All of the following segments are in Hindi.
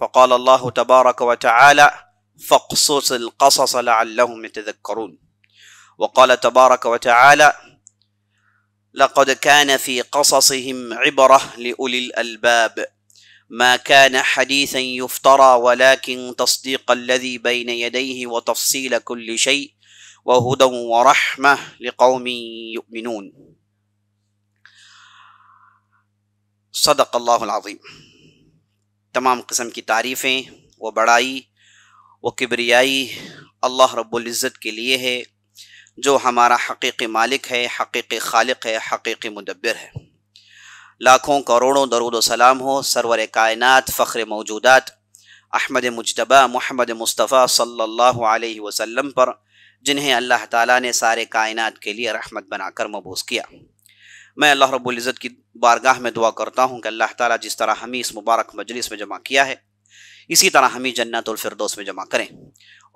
فقال الله تبارك وتعالى فاقصص القصص لعلهم يتذكرون وقال تبارك وتعالى لقد كان في قصصهم عبرة لأولي الألباب ما كان حديثا يفترى ولكن تصديق الذي بين يديه وتفصيل كل شيء وهدى ورحمة لقوم يؤمنون صدق الله العظيم तमाम कस्म की तारीफ़ें व बड़ाई व किबरियाई अल्लाह रब्ज़त के लिए है जो हमारा हकीक मालिक है हकीकी खालिक है हकीक मुदब्बर है लाखों करोड़ों दरुद सलाम हो सरवर कायनत फ़ख्र मौजूदात अहमद मुजतबा मोहम्मद मुस्तफ़ा सल्लल्लाहु अलैहि वसल्लम पर जिन्हें अल्लाह ताला ने सारे कायनात के लिए रहमत बनाकर मबूस किया मैं अल्लाह रब्बुल इज़्ज़त की बारगाह में दुआ करता हूँ कि अल्लाह ताला जिस तरह हमें इस मुबारक मजलिस में जमा किया है इसी तरह हमें जन्नतफरदोस में जमा करें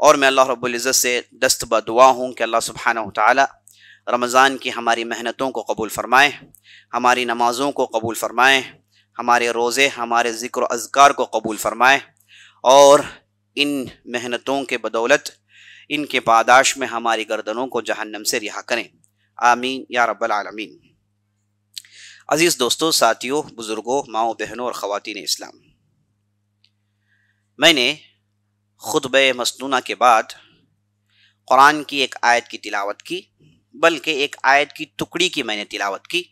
और मैं अल्लाह रब्बुल इज़्ज़त से दस्त ब दुआ हूँ कि अल्लाह सुबहान ताली रमज़ान की हमारी मेहनतों को कबूल फ़रमाएँ हमारी नमाज़ों को कबूल फ़रमाएँ हमारे रोज़े हमारे ज़िक्र अजगार को कबूल फ़रमाएँ और इन मेहनतों के बदौलत इनके पादाश में हमारी गर्दनों को जहन्नम से रिहा करें आमीन या रब्बल आलमीन अज़ीज़ दोस्तों साथियों बुज़ुर्गों माओ बहनों और ख़वान इस्लाम मैंने खुतब मसनूना के बाद कुरान की एक आयत की तिलावत की बल्कि एक आयत की टुकड़ी की मैंने तिलावत की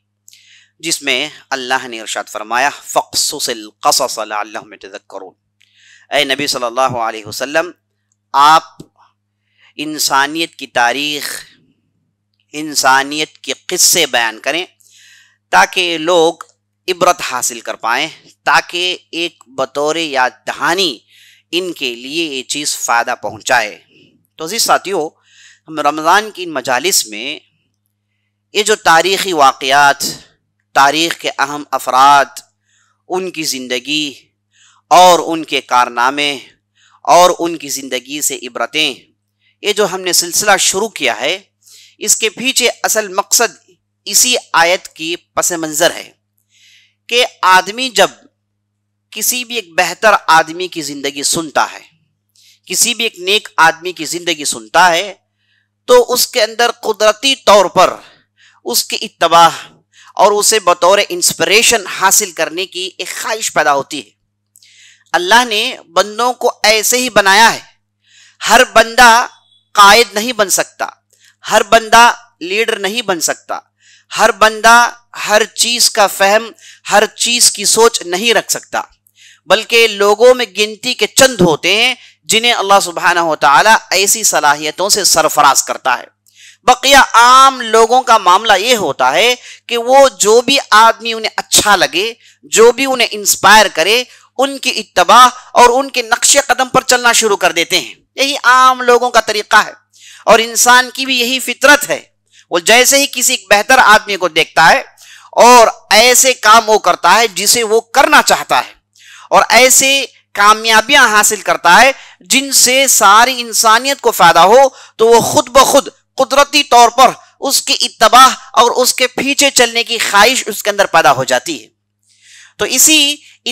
जिसमें अल्लाह ने इरशाद फरमाया फ़क्सकरून ए नबी सल्लल्लाहु अलैहि वसल्लम आप इंसानियत की तारीख इंसानियत के किस्से बयान करें ताकि लोग इबरत हासिल कर पाएँ ताकि एक बतौर या दहानी इनके लिए ये चीज़ फ़ायदा पहुँचाए तो जी साथियों हम रमज़ान की इन मजालस में ये जो तारीख़ी वाक़ात तारीख़ के अहम अफराद उनकी ज़िंदगी और उनके कारनामे और उनकी ज़िंदगी से इबरतें ये जो हमने सिलसिला शुरू किया है इसके पीछे असल मकसद इसी आयत की पस मंज़र है कि आदमी जब किसी भी एक बेहतर आदमी की ज़िंदगी सुनता है किसी भी एक नेक आदमी की ज़िंदगी सुनता है तो उसके अंदर कुदरती तौर पर उसकी इतबाह और उसे बतौर इंस्पिरेशन हासिल करने की एक ख्वाहिश पैदा होती है अल्लाह ने बंदों को ऐसे ही बनाया है हर बंदा कायद नहीं बन सकता हर बंदा लीडर नहीं बन सकता हर बंदा हर चीज का फहम हर चीज की सोच नहीं रख सकता बल्कि लोगों में गिनती के चंद होते हैं जिन्हें अल्लाह सुबहाना होता ऐसी सलाहियतों से सरफराज करता है बकिया आम लोगों का मामला ये होता है कि वो जो भी आदमी उन्हें अच्छा लगे जो भी उन्हें इंस्पायर करे उनकी इतबा और उनके नक्शे कदम पर चलना शुरू कर देते हैं यही आम लोगों का तरीका है और इंसान की भी यही फितरत है वो जैसे ही किसी बेहतर आदमी को देखता है और ऐसे काम वो करता है जिसे वो करना चाहता है और ऐसे कामयाबियां हासिल करता है जिनसे सारी इंसानियत को फायदा हो तो वो खुद ब खुद कुदरती तौर पर उसकी इतबाह और उसके पीछे चलने की ख्वाहिश उसके अंदर पैदा हो जाती है तो इसी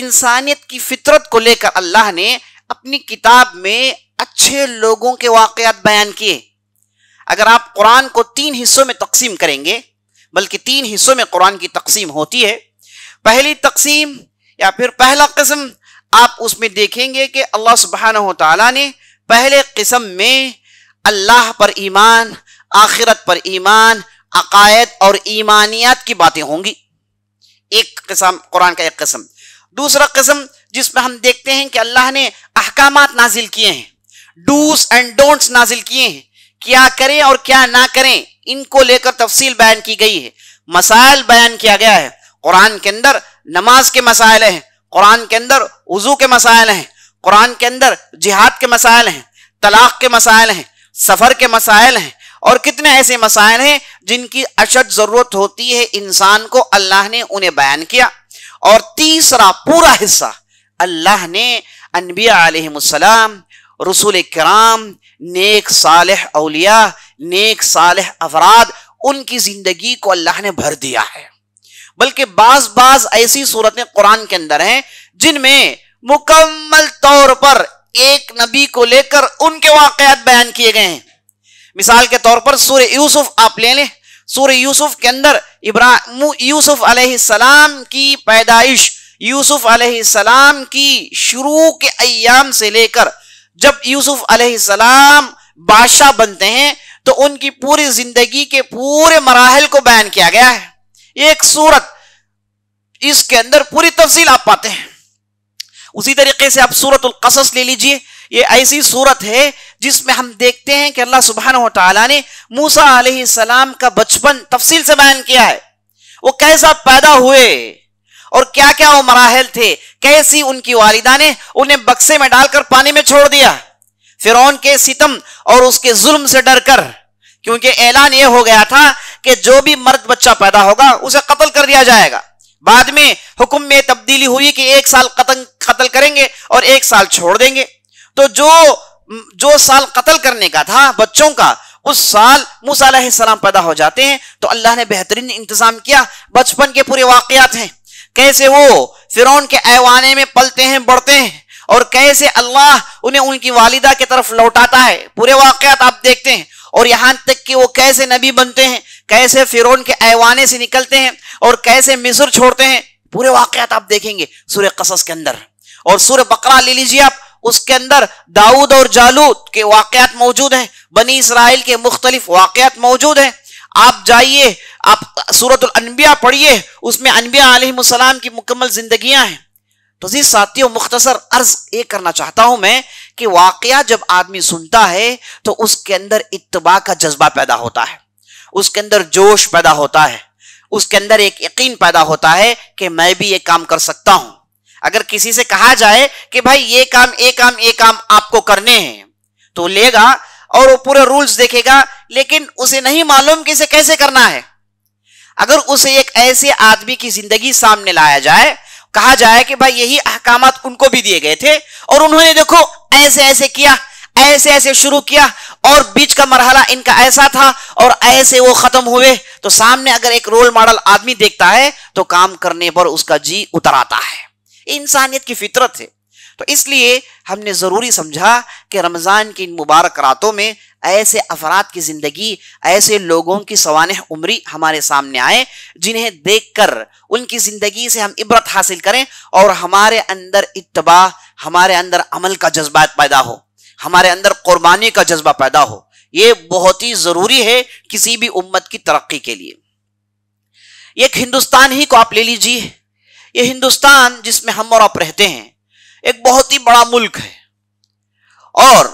इंसानियत की फितरत को लेकर अल्लाह ने अपनी किताब में अच्छे लोगों के वाकयात बयान किए अगर आप कुरान को तीन हिस्सों में तकसीम करेंगे बल्कि तीन हिस्सों में कुरान की तकसीम होती है पहली तकसीम या फिर पहला कस्म आप उसमें देखेंगे कि अल्लाह सुबहान तला ने पहले कस्म में अल्लाह पर ईमान आखिरत पर ईमान अकायद और ईमानियात की बातें होंगी एक किस्म कुरान का एक किस्म दूसरा किस्म जिसमें हम देखते हैं कि अल्लाह ने अहकाम नाजिल किए हैं डूस एंड डोंट्स नाजिल किए हैं क्या करें और क्या ना करें इनको लेकर तफसील बयान की गई है मसाइल बयान किया गया है कुरान के अंदर नमाज के मसाइल हैं कुरान के अंदर वजू के मसाइल हैं कुरान के अंदर जिहाद के मसाइल हैं तलाक के मसाइल हैं सफ़र के मसाइल हैं और कितने ऐसे मसाइल हैं जिनकी अशद ज़रूरत होती है इंसान को अल्लाह ने उन्हें बयान किया और तीसरा पूरा हिस्सा अल्लाह ने अनबिया रसूल कराम नेक साल अलिया नेक साल अफराद उनकी ज़िंदगी को अल्लाह ने भर दिया है बल्कि बाज बाज ऐसी सूरतें कुरान के अंदर हैं जिनमें मुकम्मल तौर पर एक नबी को लेकर उनके वाकयात बयान किए गए हैं मिसाल के तौर पर सूर्य यूसुफ आप ले लें सूर्य यूसुफ के अंदर इब्राहिम यूसुफ अलैहिस्सलाम की पैदाइश यूसुफ अलैहिस्सलाम की शुरू के अयाम से लेकर जब यूसुफ अलैहिस्सलाम बादशाह बनते हैं तो उनकी पूरी जिंदगी के पूरे मराहल को बयान किया गया है एक सूरत इसके अंदर पूरी तफसील आप पाते हैं उसी तरीके से आप सूरत कसस ले लीजिए ये ऐसी सूरत है जिसमें हम देखते हैं कि अल्लाह सुबहान तला ने मूसा सलाम का बचपन तफसील से बयान किया है वो कैसा पैदा हुए और क्या क्या वो मराहल थे कैसी उनकी वालिदा ने उन्हें बक्से में डालकर पानी में छोड़ दिया फिर के सितम और उसके जुल्म से डर कर क्योंकि ऐलान यह हो गया था कि जो भी मर्द बच्चा पैदा होगा उसे कत्ल कर दिया जाएगा बाद में हुक्म में तब्दीली हुई कि एक साल कतल कत्ल करेंगे और एक साल छोड़ देंगे तो जो जो साल कत्ल करने का था बच्चों का उस साल मूसा सलाम पैदा हो जाते हैं तो अल्लाह ने बेहतरीन इंतजाम किया बचपन के पूरे वाकयात हैं कैसे वो फिर के ऐवाने में पलते हैं बढ़ते हैं और कैसे अल्लाह उन्हें उनकी वालिदा की तरफ लौटाता है पूरे वाक़त आप देखते हैं और यहां तक कि वो कैसे नबी बनते हैं कैसे फिर के ऐवाने से निकलते हैं और कैसे मिसुर छोड़ते हैं पूरे वाकत आप देखेंगे सूर्य कसस के अंदर और सूर्य बकरा ले लीजिए आप उसके अंदर दाऊद और जालूद के वाकयात मौजूद हैं बनी इसराइल के मुख्तलिफ वाकयात मौजूद हैं आप जाइए आप सूरत अनबिया पढ़िए उसमें अनबिया आलम की मुकम्मल जिंदगियां हैं तो जी साथियों मुख्तसर अर्ज ये करना चाहता हूं मैं कि वाकया जब आदमी सुनता है तो उसके अंदर इतबा का जज्बा पैदा होता है उसके अंदर जोश पैदा होता है उसके अंदर एक यकीन पैदा होता है कि मैं भी ये काम कर सकता हूं अगर किसी से कहा जाए कि भाई ये काम ये काम ये काम आपको करने हैं तो लेगा और वो पूरे रूल्स देखेगा लेकिन उसे नहीं मालूम कि इसे कैसे करना है अगर उसे एक ऐसे आदमी की जिंदगी सामने लाया जाए कहा जाए कि भाई यही अहकाम उनको भी दिए गए थे और उन्होंने देखो ऐसे ऐसे किया ऐसे ऐसे शुरू किया और बीच का मरहला इनका ऐसा था और ऐसे वो खत्म हुए तो सामने अगर एक रोल मॉडल आदमी देखता है तो काम करने पर उसका जी उतर आता है इंसानियत की फितरत है तो इसलिए हमने ज़रूरी समझा कि रमज़ान की इन मुबारक रातों में ऐसे अफराद की ज़िंदगी ऐसे लोगों की सवान उम्री हमारे सामने आए जिन्हें देख कर उनकी ज़िंदगी से हम इबरत हासिल करें और हमारे अंदर इतबा हमारे अंदर अमल का जज्बा पैदा हो हमारे अंदर क़ुरबानी का जज्बा पैदा हो ये बहुत ही ज़रूरी है किसी भी उम्मत की तरक्की के लिए एक हिंदुस्तान ही को आप ले लीजिए ये हिंदुस्तान जिसमें हम और आप रहते हैं एक बहुत ही बड़ा मुल्क है और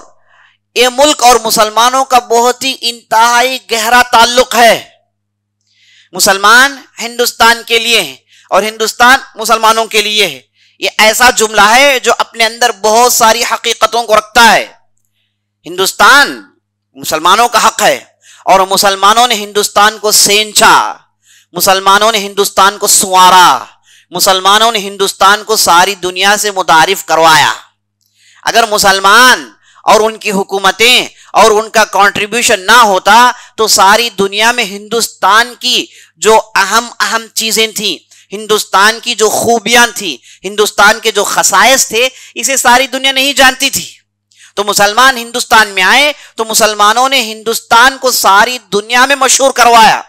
ये मुल्क और मुसलमानों का बहुत ही इंतहाई गहरा ताल्लुक है मुसलमान हिंदुस्तान के लिए हैं और हिंदुस्तान मुसलमानों के लिए है ये ऐसा जुमला है जो अपने अंदर बहुत सारी हकीकतों को रखता है हिंदुस्तान मुसलमानों का हक है और मुसलमानों ने हिंदुस्तान को सेंचा मुसलमानों ने हिंदुस्तान को सुवारा मुसलमानों ने हिंदुस्तान को सारी दुनिया से मुतारफ करवाया अगर मुसलमान और उनकी हुकूमतें और उनका कंट्रीब्यूशन ना होता तो सारी दुनिया में हिंदुस्तान की जो अहम अहम चीजें थी हिंदुस्तान की जो खूबियां थी हिंदुस्तान के जो खसाइस थे इसे सारी दुनिया नहीं जानती थी तो मुसलमान हिंदुस्तान में आए तो मुसलमानों ने हिंदुस्तान को सारी दुनिया में मशहूर करवाया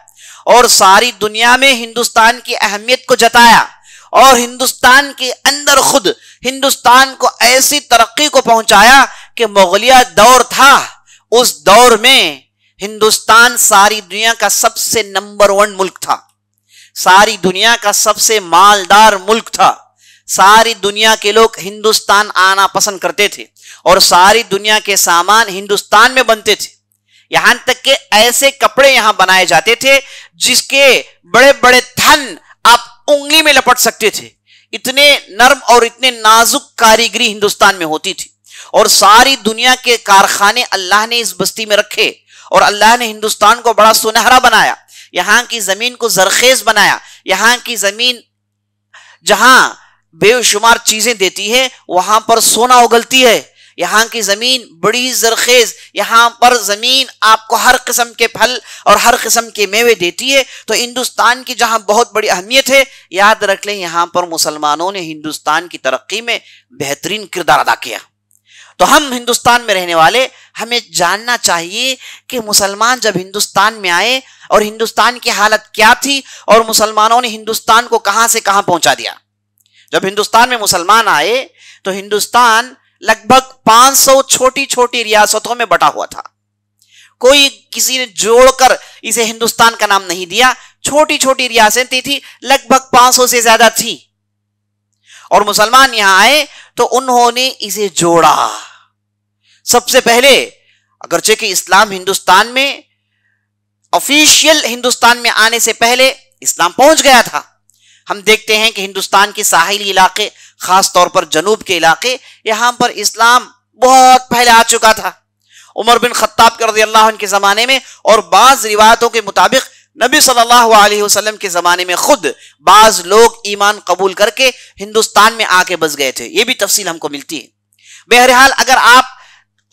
और सारी दुनिया में हिंदुस्तान की अहमियत को जताया और हिंदुस्तान के अंदर खुद हिंदुस्तान को ऐसी तरक्की को पहुंचाया कि मुगलिया दौर था उस दौर में हिंदुस्तान सारी दुनिया का सबसे नंबर वन मुल्क था सारी दुनिया का सबसे मालदार मुल्क था सारी दुनिया के लोग हिंदुस्तान आना पसंद करते थे और सारी दुनिया के सामान हिंदुस्तान में बनते थे यहां तक के ऐसे कपड़े यहां बनाए जाते थे जिसके बड़े बड़े थन उंगली में लपट सकते थे इतने नर्म और इतने नाजुक कारीगरी हिंदुस्तान में होती थी और सारी दुनिया के कारखाने अल्लाह ने इस बस्ती में रखे और अल्लाह ने हिंदुस्तान को बड़ा सुनहरा बनाया यहां की जमीन को जरखेज बनाया यहां की जमीन जहां बेशुमार चीजें देती है वहां पर सोना उगलती है यहाँ की ज़मीन बड़ी जरखेज़ यहाँ पर ज़मीन आपको हर किस्म के फल और हर किस्म के मेवे देती है तो हिंदुस्तान की जहाँ बहुत बड़ी अहमियत है याद रख लें यहाँ पर मुसलमानों ने हिंदुस्तान की तरक्की में बेहतरीन किरदार अदा किया तो हम हिंदुस्तान में रहने वाले हमें जानना चाहिए कि मुसलमान जब हिंदुस्तान में आए और हिंदुस्तान की हालत क्या थी और मुसलमानों ने हिंदुस्तान को कहाँ से कहाँ पहुँचा दिया जब हिंदुस्तान में मुसलमान आए तो हिंदुस्तान लगभग 500 छोटी छोटी रियासतों में बटा हुआ था कोई किसी ने जोड़कर इसे हिंदुस्तान का नाम नहीं दिया छोटी छोटी रियासतें थी लगभग 500 से ज्यादा थी और मुसलमान यहां आए तो उन्होंने इसे जोड़ा सबसे पहले अगरचे कि इस्लाम हिंदुस्तान में ऑफिशियल हिंदुस्तान में आने से पहले इस्लाम पहुंच गया था हम देखते हैं कि हिंदुस्तान के साहिली इलाके खास तौर पर जनूब के इलाके यहाँ पर इस्लाम बहुत पहले आ चुका था उमर बिन खत्ताब के रजी अल्लाह के ज़माने में और बाज़ रिवायतों के मुताबिक नबी सल्लल्लाहु अलैहि वसल्लम के ज़माने में खुद बाज़ लोग ईमान कबूल करके हिंदुस्तान में आके बस गए थे ये भी तफसील हमको मिलती है बहरहाल अगर आप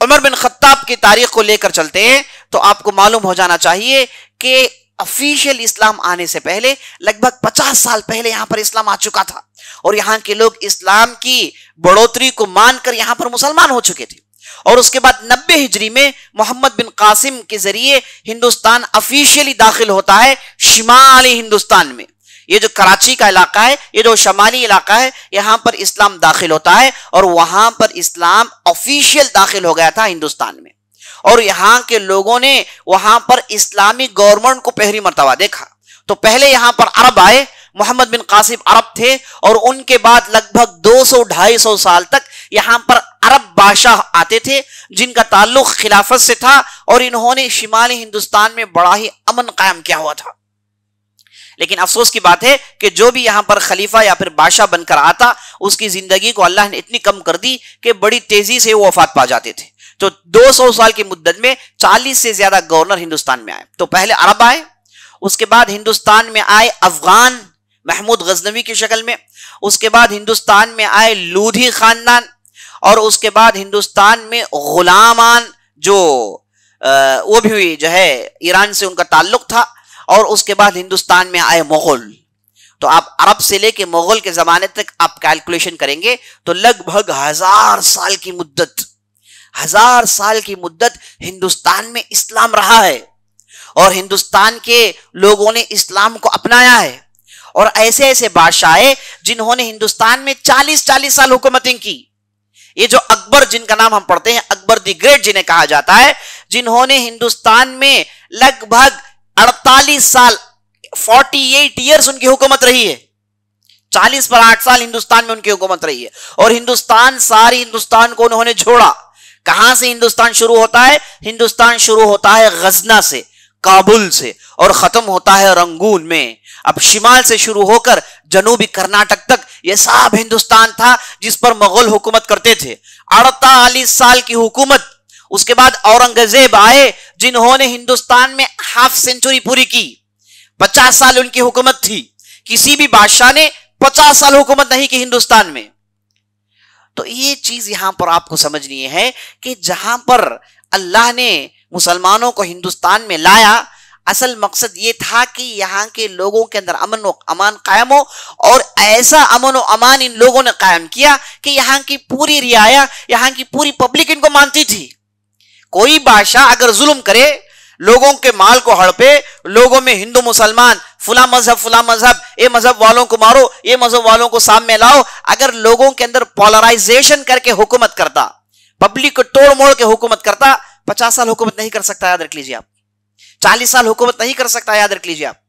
उमर बिन खत्ताब की तारीख को लेकर चलते हैं तो आपको मालूम हो जाना चाहिए कि ऑफिशियल इस्लाम आने से पहले लगभग 50 साल पहले यहां पर इस्लाम आ चुका था और यहां के लोग इस्लाम की बढ़ोतरी को मानकर यहां पर मुसलमान हो चुके थे और उसके बाद नब्बे हिजरी में मोहम्मद बिन कासिम के जरिए हिंदुस्तान ऑफिशियली दाखिल होता है शिमाली हिंदुस्तान में ये जो कराची का इलाका है ये जो शमाली इलाका है यहां पर इस्लाम दाखिल होता है और वहां पर इस्लाम ऑफिशियल दाखिल हो गया था हिंदुस्तान में और यहाँ के लोगों ने वहां पर इस्लामी गवर्नमेंट को पहली मरतबा देखा तो पहले यहाँ पर अरब आए मोहम्मद बिन कासिम अरब थे और उनके बाद लगभग 200-250 साल तक यहाँ पर अरब बादशाह आते थे जिनका ताल्लुक खिलाफत से था और इन्होंने शिमाली हिंदुस्तान में बड़ा ही अमन कायम किया हुआ था लेकिन अफसोस की बात है कि जो भी यहाँ पर खलीफा या फिर बादशाह बनकर आता उसकी जिंदगी को अल्लाह ने इतनी कम कर दी कि बड़ी तेजी से वो वफात पा जाते थे तो 200 साल की मुद्दत में 40 से ज्यादा गवर्नर हिंदुस्तान में आए तो पहले अरब आए उसके बाद हिंदुस्तान में आए अफगान महमूद गजनवी की शक्ल में उसके बाद हिंदुस्तान में आए लूधी खानदान और उसके बाद हिंदुस्तान में गुलामान जो आ, वो भी जो है ईरान से उनका ताल्लुक था और उसके बाद हिंदुस्तान में आए मुगल तो आप अरब से लेके मुगल के जमाने तक आप कैलकुलेशन करेंगे तो लगभग हजार साल की मुद्दत हजार साल की मुद्दत हिंदुस्तान में इस्लाम रहा है और हिंदुस्तान के लोगों ने इस्लाम को अपनाया है और ऐसे ऐसे बादशाह जिन्होंने हिंदुस्तान में चालीस चालीस साल हुकूमतें की ये जो अकबर जिनका नाम हम पढ़ते हैं अकबर दी ग्रेट जिन्हें कहा जाता है जिन्होंने हिंदुस्तान में लगभग 48 साल 48 एट ईयर्स उनकी हुकूमत रही है 40 पर 8 साल हिंदुस्तान में उनकी हुकूमत रही है और हिंदुस्तान सारी हिंदुस्तान को उन्होंने छोड़ा कहां से हिंदुस्तान शुरू होता है हिंदुस्तान शुरू होता है गजना से काबुल से और खत्म होता है रंगून में अब शिमाल से शुरू होकर जनूबी कर्नाटक तक यह सब हिंदुस्तान था जिस पर मुगल हुकूमत करते थे अड़तालीस साल की हुकूमत उसके बाद औरंगजेब आए जिन्होंने हिंदुस्तान में हाफ सेंचुरी पूरी की पचास साल उनकी हुकूमत थी किसी भी बादशाह ने पचास साल हुकूमत नहीं की हिंदुस्तान में तो ये चीज यहां पर आपको समझनी है कि जहां पर अल्लाह ने मुसलमानों को हिंदुस्तान में लाया असल मकसद ये था कि यहाँ के लोगों के अंदर अमन व अमान कायम हो और ऐसा अमन व अमान इन लोगों ने कायम किया कि यहाँ की पूरी रियाया यहाँ की पूरी पब्लिक इनको मानती थी कोई बादशाह अगर जुल्म करे लोगों के माल को हड़पे लोगों में हिंदू मुसलमान फुला मजहब फुला मजहब ये मजहब वालों को मारो ये मजहब वालों को सामने लाओ अगर लोगों के अंदर पॉलराइजेशन करके हुकूमत करता पब्लिक को तोड़ मोड़ के हुकूमत करता पचास साल हुकूमत नहीं कर सकता याद रख लीजिए आप चालीस साल हुकूमत नहीं कर सकता याद रख लीजिए आप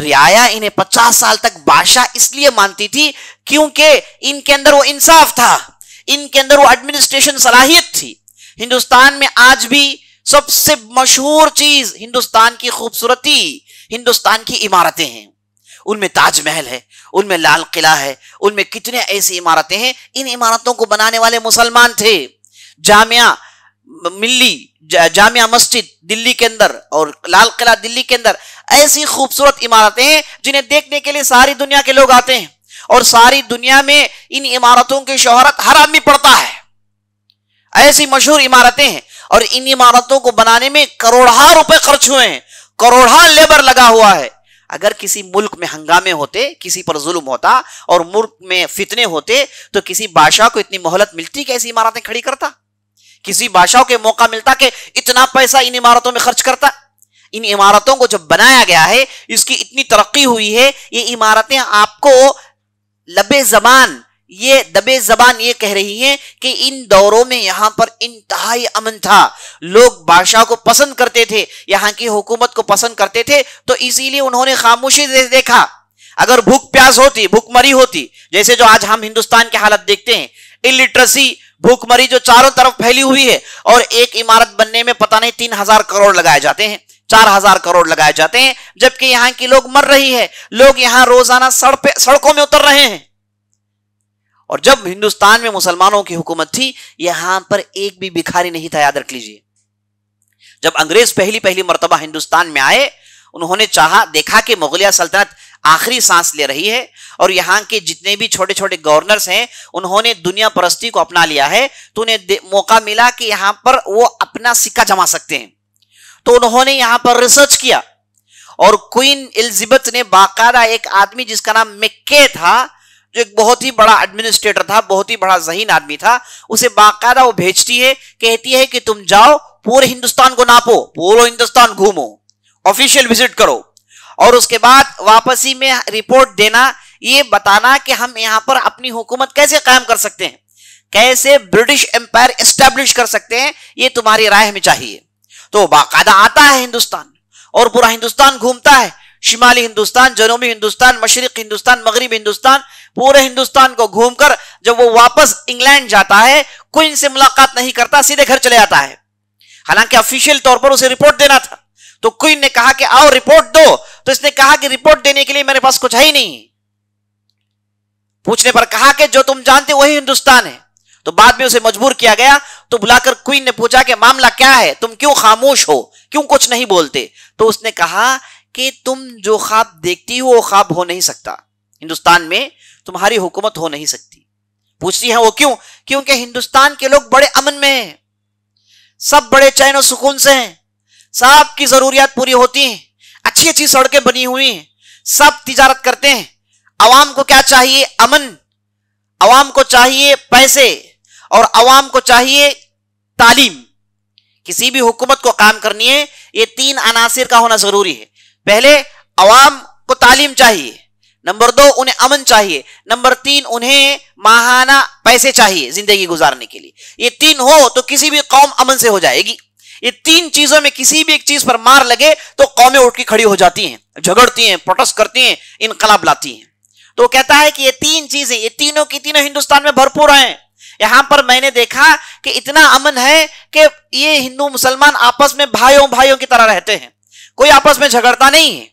रियाया इन्हें पचास साल तक बादशाह इसलिए मानती थी क्योंकि इनके अंदर वो इंसाफ था इनके अंदर वो एडमिनिस्ट्रेशन सलाहियत थी हिंदुस्तान में आज भी सबसे मशहूर चीज हिंदुस्तान की खूबसूरती हिंदुस्तान की इमारतें हैं उनमें ताजमहल है उनमें लाल किला है उनमें कितने ऐसी इमारतें हैं इन इमारतों को बनाने वाले मुसलमान थे जामिया मिल्ली जामिया मस्जिद दिल्ली के अंदर और लाल किला दिल्ली के अंदर ऐसी खूबसूरत इमारतें हैं जिन्हें देखने के लिए सारी दुनिया के लोग आते हैं और सारी दुनिया में इन इमारतों की शोहरत हर आदमी पड़ता है ऐसी मशहूर इमारतें हैं और इन इमारतों को बनाने में करोड़ा रुपए खर्च हुए हैं करोड़ा लेबर लगा हुआ है अगर किसी मुल्क में हंगामे होते किसी पर जुल्म होता और मुल्क में फितने होते तो किसी बादशाह को इतनी मोहलत मिलती कि ऐसी इमारतें खड़ी करता किसी बादशाह को मौका मिलता कि इतना पैसा इन इमारतों में खर्च करता इन इमारतों को जब बनाया गया है इसकी इतनी तरक्की हुई है ये इमारतें आपको लबे जबान ये दबे जबान ये कह रही हैं कि इन दौरों में यहाँ पर इंतहाई अमन था लोग बादशाह को पसंद करते थे यहाँ की हुकूमत को पसंद करते थे तो इसीलिए उन्होंने खामोशी दे देखा अगर भूख प्यास होती भूखमरी होती जैसे जो आज हम हिंदुस्तान की हालत देखते हैं इलिटरेसी भूखमरी जो चारों तरफ फैली हुई है और एक इमारत बनने में पता नहीं तीन हजार करोड़ लगाए जाते हैं चार हजार करोड़ लगाए जाते हैं जबकि यहाँ के लोग मर रही है लोग यहाँ रोजाना सड़क सड़कों में उतर रहे हैं और जब हिंदुस्तान में मुसलमानों की हुकूमत थी यहां पर एक भी भिखारी नहीं था याद रख लीजिए जब अंग्रेज पहली पहली मरतबा हिंदुस्तान में आए उन्होंने चाहा देखा कि मुगलिया सल्तनत आखिरी सांस ले रही है और यहाँ के जितने भी छोटे छोटे गवर्नर्स हैं उन्होंने दुनिया परस्ती को अपना लिया है तो उन्हें मौका मिला कि यहाँ पर वो अपना सिक्का जमा सकते हैं तो उन्होंने यहाँ पर रिसर्च किया और क्वीन एलिजबेथ ने बाकायदा एक आदमी जिसका नाम मेके था जो एक बहुत ही बड़ा एडमिनिस्ट्रेटर था बहुत ही बड़ा जहीन आदमी था उसे बाकायदा वो भेजती है कहती है कि तुम जाओ पूरे हिंदुस्तान को नापो पूरे हिंदुस्तान घूमो ऑफिशियल विजिट करो और उसके बाद वापसी में रिपोर्ट देना ये बताना कि हम यहाँ पर अपनी हुकूमत कैसे कायम कर सकते हैं कैसे ब्रिटिश एम्पायर एस्टेब्लिश कर सकते हैं ये तुम्हारी राय में चाहिए तो बाकायदा आता है हिंदुस्तान और पूरा हिंदुस्तान घूमता है शिमाली हिंदुस्तान जनूबी हिंदुस्तान मशरक हिंदुस्तान मगरब हिंदुस्तान पूरे हिंदुस्तान को घूमकर जब वो वापस इंग्लैंड जाता है कोई इनसे मुलाकात नहीं करता सीधे घर चले जाता है हालांकि ऑफिशियल तौर पर उसे रिपोर्ट देना था तो क्वीन ने कहा कि आओ रिपोर्ट दो तो इसने कहा कि रिपोर्ट देने के लिए मेरे पास कुछ है ही नहीं पूछने पर कहा कि जो तुम जानते वही हिंदुस्तान है तो बाद में उसे मजबूर किया गया तो बुलाकर क्वीन ने पूछा कि मामला क्या है तुम क्यों खामोश हो क्यों कुछ नहीं बोलते तो उसने कहा कि तुम जो ख्वाब देखती हो वो ख्वाब हो नहीं सकता हिंदुस्तान में तुम्हारी हुकूमत हो नहीं सकती पूछती है वो क्यों क्योंकि हिंदुस्तान के लोग बड़े अमन में हैं सब बड़े चैन और सुकून से हैं सब की जरूरियात पूरी होती हैं अच्छी अच्छी सड़कें बनी हुई हैं सब तिजारत करते हैं आवाम को क्या चाहिए अमन आवाम को चाहिए पैसे और आवाम को चाहिए तालीम किसी भी हुकूमत को काम करनी है ये तीन अनासर का होना जरूरी है पहले अवाम को तालीम चाहिए नंबर दो उन्हें अमन चाहिए नंबर तीन उन्हें माहाना पैसे चाहिए जिंदगी गुजारने के लिए ये तीन हो तो किसी भी कौम अमन से हो जाएगी ये तीन चीजों में किसी भी एक चीज पर मार लगे तो कौमें उठ के खड़ी हो जाती हैं झगड़ती हैं प्रोटेस्ट करती हैं इनकलाब लाती हैं तो कहता है कि ये तीन चीजें ये तीनों की तीनों हिंदुस्तान में भरपूर हैं यहां पर मैंने देखा कि इतना अमन है कि ये हिंदू मुसलमान आपस में भाइयों भाइयों की तरह रहते हैं कोई आपस में झगड़ता नहीं है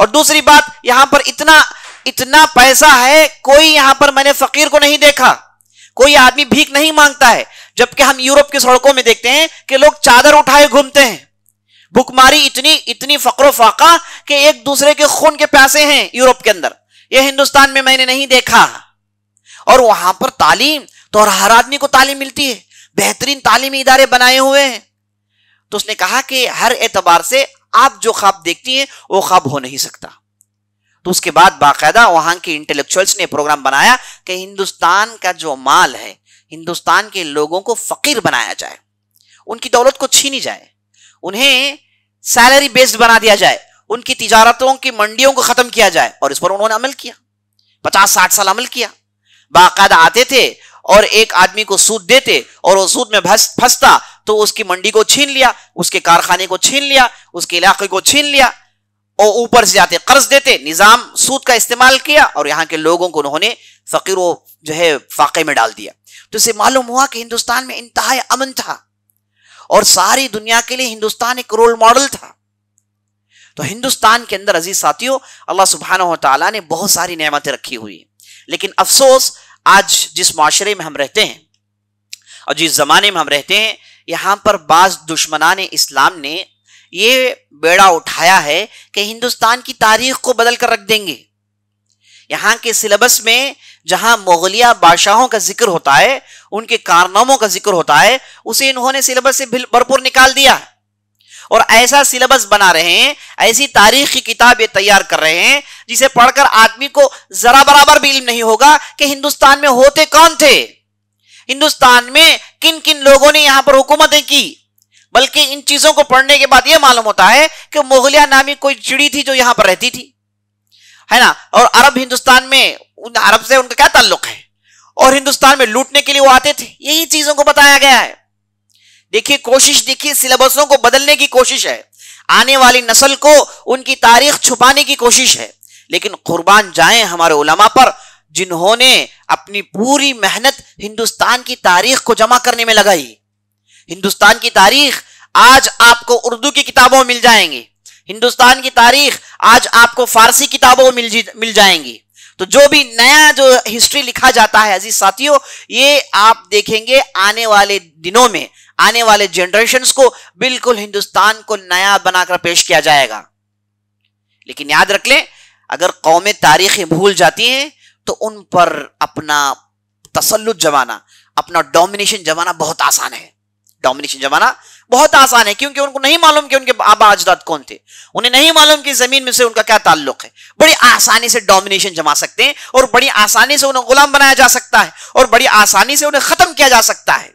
और दूसरी बात यहां पर इतना इतना पैसा है कोई यहां पर मैंने फकीर को नहीं देखा कोई आदमी भीख नहीं मांगता है जबकि हम यूरोप की सड़कों में देखते हैं कि लोग चादर उठाए घूमते हैं भुखमारी इतनी इतनी फकरो फाका कि एक दूसरे के खून के प्यासे हैं यूरोप के अंदर यह हिंदुस्तान में मैंने नहीं देखा और वहां पर तालीम तो और हर आदमी को तालीम मिलती है बेहतरीन तालीमी इदारे बनाए हुए हैं तो उसने कहा कि हर एतबार से आप जो ख्वाब देखती हैं वो ख्वाब हो नहीं सकता तो उसके बाद बाकायदा वहां के इंटेलेक्चुअल्स ने प्रोग्राम बनाया कि हिंदुस्तान का जो माल है हिंदुस्तान के लोगों को फकीर बनाया जाए उनकी दौलत को छीनी जाए उन्हें सैलरी बेस्ड बना दिया जाए उनकी तिजारतों की मंडियों को खत्म किया जाए और इस पर उन्होंने अमल किया पचास साठ साल अमल किया बाकायदा आते थे और एक आदमी को सूद देते और वो सूद में फंसता तो उसकी मंडी को छीन लिया उसके कारखाने को छीन लिया उसके इलाके को छीन लिया और ऊपर से जाते कर्ज देते निजाम सूद का इस्तेमाल किया और यहाँ के लोगों को उन्होंने फकीर जो है फाके में डाल दिया तो इसे मालूम हुआ कि हिंदुस्तान में इंतहा अमन था और सारी दुनिया के लिए हिंदुस्तान एक रोल मॉडल था तो हिंदुस्तान के अंदर अजीज साथियों अल्लाह सुबहाना तला ने बहुत सारी नियमतें रखी हुई लेकिन अफसोस आज जिस माशरे में हम रहते हैं और जिस ज़माने में हम रहते हैं यहां पर बाज दुश्मनान इस्लाम ने ये बेड़ा उठाया है कि हिंदुस्तान की तारीख को बदल कर रख देंगे यहां के सिलेबस में जहां मुगलिया बादशाहों का जिक्र होता है उनके कारनामों का जिक्र होता है उसे इन्होंने सिलेबस से भरपूर निकाल दिया है और ऐसा सिलेबस बना रहे हैं ऐसी तारीख की किताब तैयार कर रहे हैं जिसे पढ़कर आदमी को जरा बराबर भी इल्म नहीं होगा कि हिंदुस्तान में होते कौन थे हिंदुस्तान में किन किन लोगों ने यहां पर हुकूमतें की बल्कि इन चीजों को पढ़ने के बाद यह मालूम होता है कि मुगलिया नामी कोई चिड़ी थी जो यहां पर रहती थी है ना और अरब हिंदुस्तान में उन अरब से उनका क्या ताल्लुक है और हिंदुस्तान में लूटने के लिए वो आते थे यही चीजों को बताया गया है देखिए कोशिश देखिए सिलेबसों को बदलने की कोशिश है आने वाली नस्ल को उनकी तारीख छुपाने की कोशिश है लेकिन कुर्बान जाए हमारे उलमा पर जिन्होंने अपनी पूरी मेहनत हिंदुस्तान की तारीख को जमा करने में लगाई हिंदुस्तान की तारीख आज आपको उर्दू की किताबों मिल जाएंगी हिंदुस्तान की तारीख आज आपको फारसी किताबों मिल मिल जाएंगी तो जो भी नया जो हिस्ट्री लिखा जाता है अजीज साथियों ये आप देखेंगे आने वाले दिनों में आने वाले जनरेशन को बिल्कुल हिंदुस्तान को नया बनाकर पेश किया जाएगा लेकिन याद रख लें अगर कौमें तारीखें भूल जाती हैं तो उन पर अपना तसलुत जमाना अपना डोमिनेशन जमाना बहुत आसान है डोमिनेशन जमाना बहुत आसान है क्योंकि उनको नहीं मालूम कि उनके आबा अजदाद कौन थे उन्हें नहीं मालूम कि जमीन में से उनका क्या ताल्लुक है बड़ी आसानी से डोमिनेशन जमा सकते हैं और बड़ी आसानी से उन्हें गुलाम बनाया जा सकता है और बड़ी आसानी से उन्हें खत्म किया जा सकता है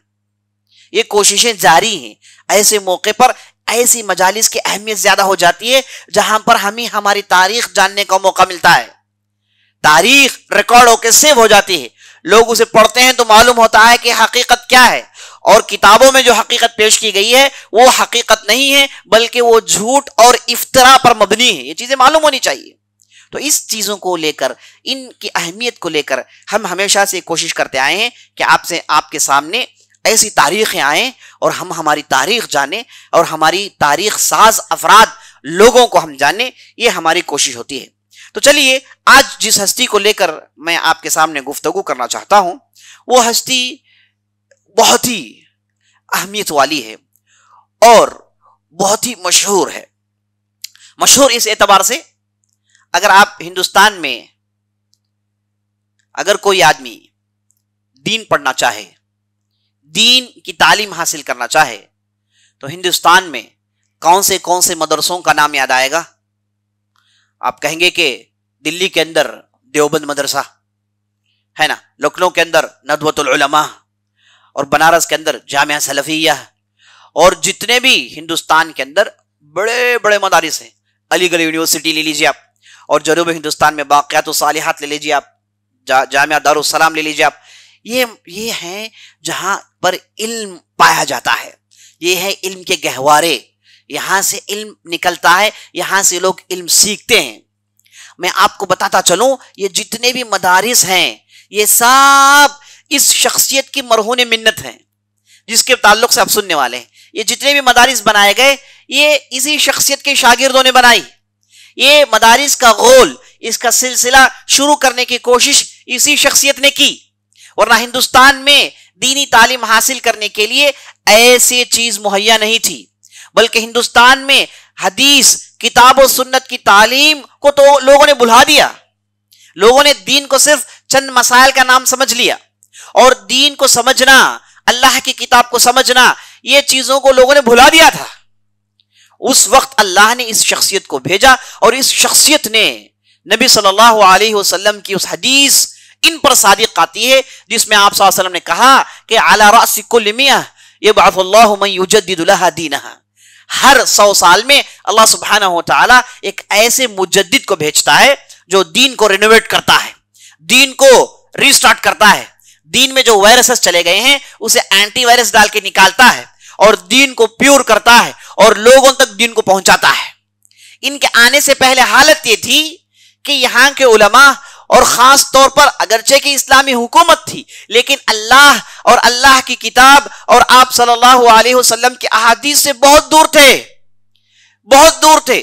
ये कोशिशें जारी हैं ऐसे मौके पर ऐसी मजालिस की अहमियत ज्यादा हो जाती है जहां पर हमें हमारी तारीख जानने का मौका मिलता है तारीख रिकॉर्ड होकर सेव हो जाती है लोग उसे पढ़ते हैं तो मालूम होता है कि हकीकत क्या है और किताबों में जो हकीकत पेश की गई है वो हकीकत नहीं है बल्कि वो झूठ और इफ्तरा पर मबनी है ये चीजें मालूम होनी चाहिए तो इस चीज़ों को लेकर इनकी अहमियत को लेकर हम हमेशा से कोशिश करते आए हैं कि आपसे आपके सामने ऐसी तारीखें आए और हम हमारी तारीख जाने और हमारी तारीख साज अफराद लोगों को हम जाने ये हमारी कोशिश होती है तो चलिए आज जिस हस्ती को लेकर मैं आपके सामने गुफ्तगु करना चाहता हूं वो हस्ती बहुत ही अहमियत वाली है और बहुत ही मशहूर है मशहूर इस एतबार से अगर आप हिंदुस्तान में अगर कोई आदमी दीन पढ़ना चाहे दीन की तालीम हासिल करना चाहे तो हिंदुस्तान में कौन से कौन से मदरसों का नाम याद आएगा आप कहेंगे कि दिल्ली के अंदर देवबंद मदरसा है ना लखनऊ के अंदर नदवतुलमा और बनारस के अंदर जामिया सलफिया और जितने भी हिंदुस्तान के अंदर बड़े बड़े मदारस हैं अलीगढ़ यूनिवर्सिटी ले लीजिए आप और जनूब हिंदुस्तान में बाक़ात सालिहात ले लीजिए आप जा, जामिया दारुसलाम ले लीजिए आप ये ये हैं जहाँ पर इल्म पाया जाता है ये है इल्म के गहवारे यहां से इल्म निकलता है यहां से लोग इल्म सीखते हैं मैं आपको बताता चलूं ये जितने भी मदारिस हैं ये सब इस शख्सियत की मरहून मिन्नत हैं जिसके ताल्लुक से आप सुनने वाले हैं ये जितने भी मदारिस बनाए गए ये इसी शख्सियत के शागिर्दों ने बनाई ये मदारिस का गोल इसका सिलसिला शुरू करने की कोशिश इसी शख्सियत ने की वरना हिंदुस्तान में दीनी तालीम हासिल करने के लिए ऐसी चीज मुहैया नहीं थी बल्कि हिंदुस्तान में हदीस किताब और सुन्नत की तालीम को तो लोगों ने बुला दिया लोगों ने दीन को सिर्फ चंद मसाइल का नाम समझ लिया और दीन को समझना अल्लाह की किताब को समझना ये चीजों को लोगों ने भुला दिया था उस वक्त अल्लाह ने इस शख्सियत को भेजा और इस शख्सियत ने नबी सल्लल्लाहु अलैहि वसल्लम की उस हदीस इन पर सादिक आती है जिसमें आप ने कहा कि आला रासिकुलमिया ये हर सौ साल में अल्लाह सुबहाना तला एक ऐसे मुजद को भेजता है जो दीन को रिनोवेट करता है दीन को रिस्टार्ट करता है दीन में जो वायरसेस चले गए हैं उसे एंटी वायरस डाल के निकालता है और दीन को प्योर करता है और लोगों तक दीन को पहुंचाता है इनके आने से पहले हालत ये थी कि यहां के उलमा और ख़ास तौर पर अगरचे की इस्लामी हुकूमत थी लेकिन अल्लाह और अल्लाह की किताब और आप सल्लल्लाहु अलैहि वसल्लम की अहादीस से बहुत दूर थे बहुत दूर थे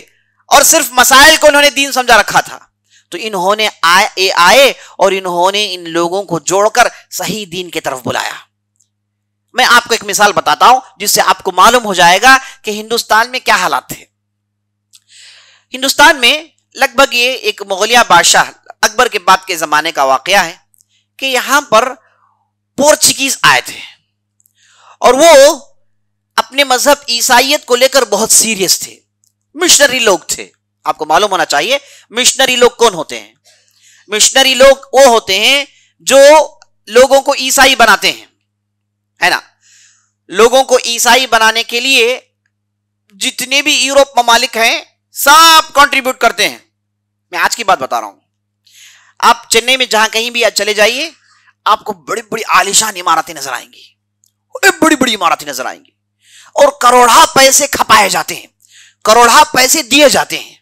और सिर्फ मसाइल को उन्होंने दीन समझा रखा था तो इन्होंने आए आए और इन्होंने इन लोगों को जोड़कर सही दीन की तरफ बुलाया मैं आपको एक मिसाल बताता हूं जिससे आपको मालूम हो जाएगा कि हिंदुस्तान में क्या हालात थे हिंदुस्तान में लगभग ये एक मुगलिया बादशाह अकबर के बाद के ज़माने का वाक़ है कि यहां पर पोर्चुगीज आए थे और वो अपने मजहब ईसाइत को लेकर बहुत सीरियस थे मिशनरी लोग थे आपको मालूम होना चाहिए मिशनरी लोग कौन होते हैं मिशनरी लोग वो होते हैं जो लोगों को ईसाई बनाते हैं है ना लोगों को ईसाई बनाने के लिए जितने भी यूरोप ममालिक हैं सब कंट्रीब्यूट करते हैं मैं आज की बात बता रहा हूं आप चेन्नई में जहां कहीं भी चले जाइए आपको बड़ी बड़ी आलिशान इमारतें नजर आएंगी बड़ी बड़ी इमारतें नजर आएंगी और करोड़ा पैसे खपाए जाते हैं करोड़ा पैसे दिए जाते हैं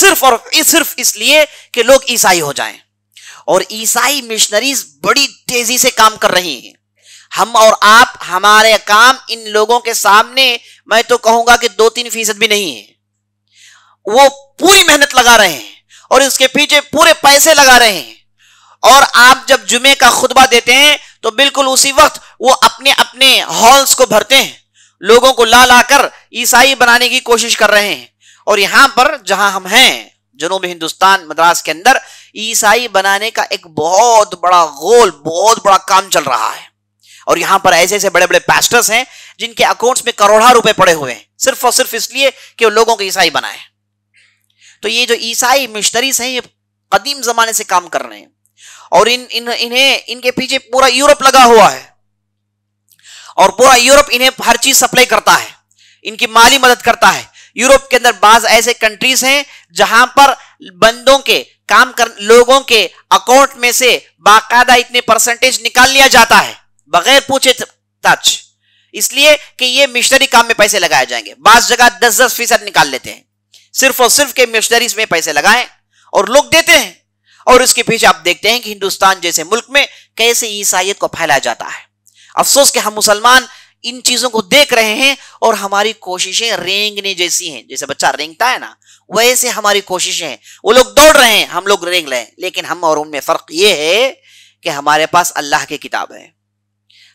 सिर्फ और सिर्फ इसलिए कि लोग ईसाई हो जाएं और ईसाई मिशनरीज बड़ी तेजी से काम कर रही हैं हम और आप हमारे काम इन लोगों के सामने मैं तो कहूंगा कि दो तीन फीसद भी नहीं है वो पूरी मेहनत लगा रहे हैं और इसके पीछे पूरे पैसे लगा रहे हैं और आप जब जुमे का खुतबा देते हैं तो बिल्कुल उसी वक्त वो अपने अपने हॉल्स को भरते हैं लोगों को ला ला कर ईसाई बनाने की कोशिश कर रहे हैं और यहां पर जहां हम हैं जनूब हिंदुस्तान मद्रास के अंदर ईसाई बनाने का एक बहुत बड़ा गोल बहुत बड़ा काम चल रहा है और यहां पर ऐसे ऐसे बड़े बड़े पैस्टर्स हैं जिनके अकाउंट्स में करोड़ा रुपए पड़े हुए हैं सिर्फ और सिर्फ इसलिए कि वो लोगों को ईसाई बनाए तो ये जो ईसाई मिशनरीज हैं ये कदीम जमाने से काम कर रहे हैं और इन इन इन्हें इनके पीछे पूरा यूरोप लगा हुआ है और पूरा यूरोप इन्हें हर चीज सप्लाई करता है इनकी माली मदद करता है यूरोप के अंदर बाज ऐसे कंट्रीज हैं जहां पर बंदों के काम कर लोगों के अकाउंट में से बाकायदा इतने परसेंटेज निकाल लिया जाता है बगैर पूछे टच इसलिए कि ये मिशनरी काम में पैसे लगाए जाएंगे बास जगह दस दस फीसद निकाल लेते हैं सिर्फ और सिर्फ के मिशनरीज में पैसे लगाएं और लोग देते हैं और इसके पीछे आप देखते हैं कि हिंदुस्तान जैसे मुल्क में कैसे ईसाइत को फैलाया जाता है अफसोस कि हम मुसलमान इन चीजों को देख रहे हैं और हमारी कोशिशें रेंगने जैसी हैं जैसे बच्चा रेंगता है ना वैसे हमारी कोशिशें हैं वो लोग दौड़ रहे हैं हम लोग रेंग रहे लेकिन हम और उनमें फर्क ये है कि हमारे पास अल्लाह की किताब है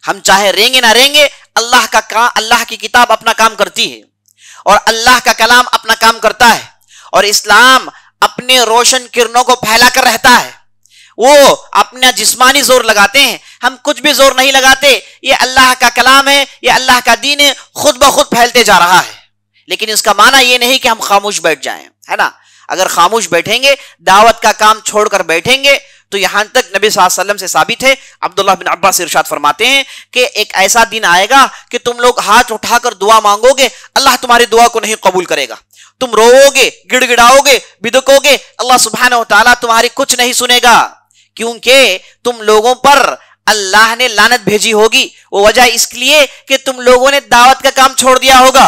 हम चाहे रेंगे ना रेंगे अल्लाह का काम अल्लाह की किताब अपना काम करती है और अल्लाह का कलाम अपना काम करता है और इस्लाम अपने रोशन किरणों को फैला कर रहता है वो अपना जिस्मानी जोर लगाते हैं हम कुछ भी जोर नहीं लगाते ये अल्लाह का कलाम है ये अल्लाह का दीन है खुद ब खुद फैलते जा रहा है लेकिन इसका माना ये नहीं कि हम खामोश बैठ जाएं है ना अगर खामोश बैठेंगे दावत का काम छोड़कर बैठेंगे तो यहां तक नबी वसल्लम से साबित है अब्दुल्ला बिन अब्बास इरशाद फरमाते हैं कि एक ऐसा दिन आएगा कि तुम लोग हाथ उठाकर दुआ मांगोगे अल्लाह तुम्हारी दुआ को नहीं कबूल करेगा तुम रोओगे गिड़गिड़ाओगे बिदकोगे अल्लाह सुबहान तला तुम्हारी कुछ नहीं सुनेगा क्योंकि तुम लोगों पर अल्लाह ने लानत भेजी होगी वो वजह इसलिए कि तुम लोगों ने दावत का काम छोड़ दिया होगा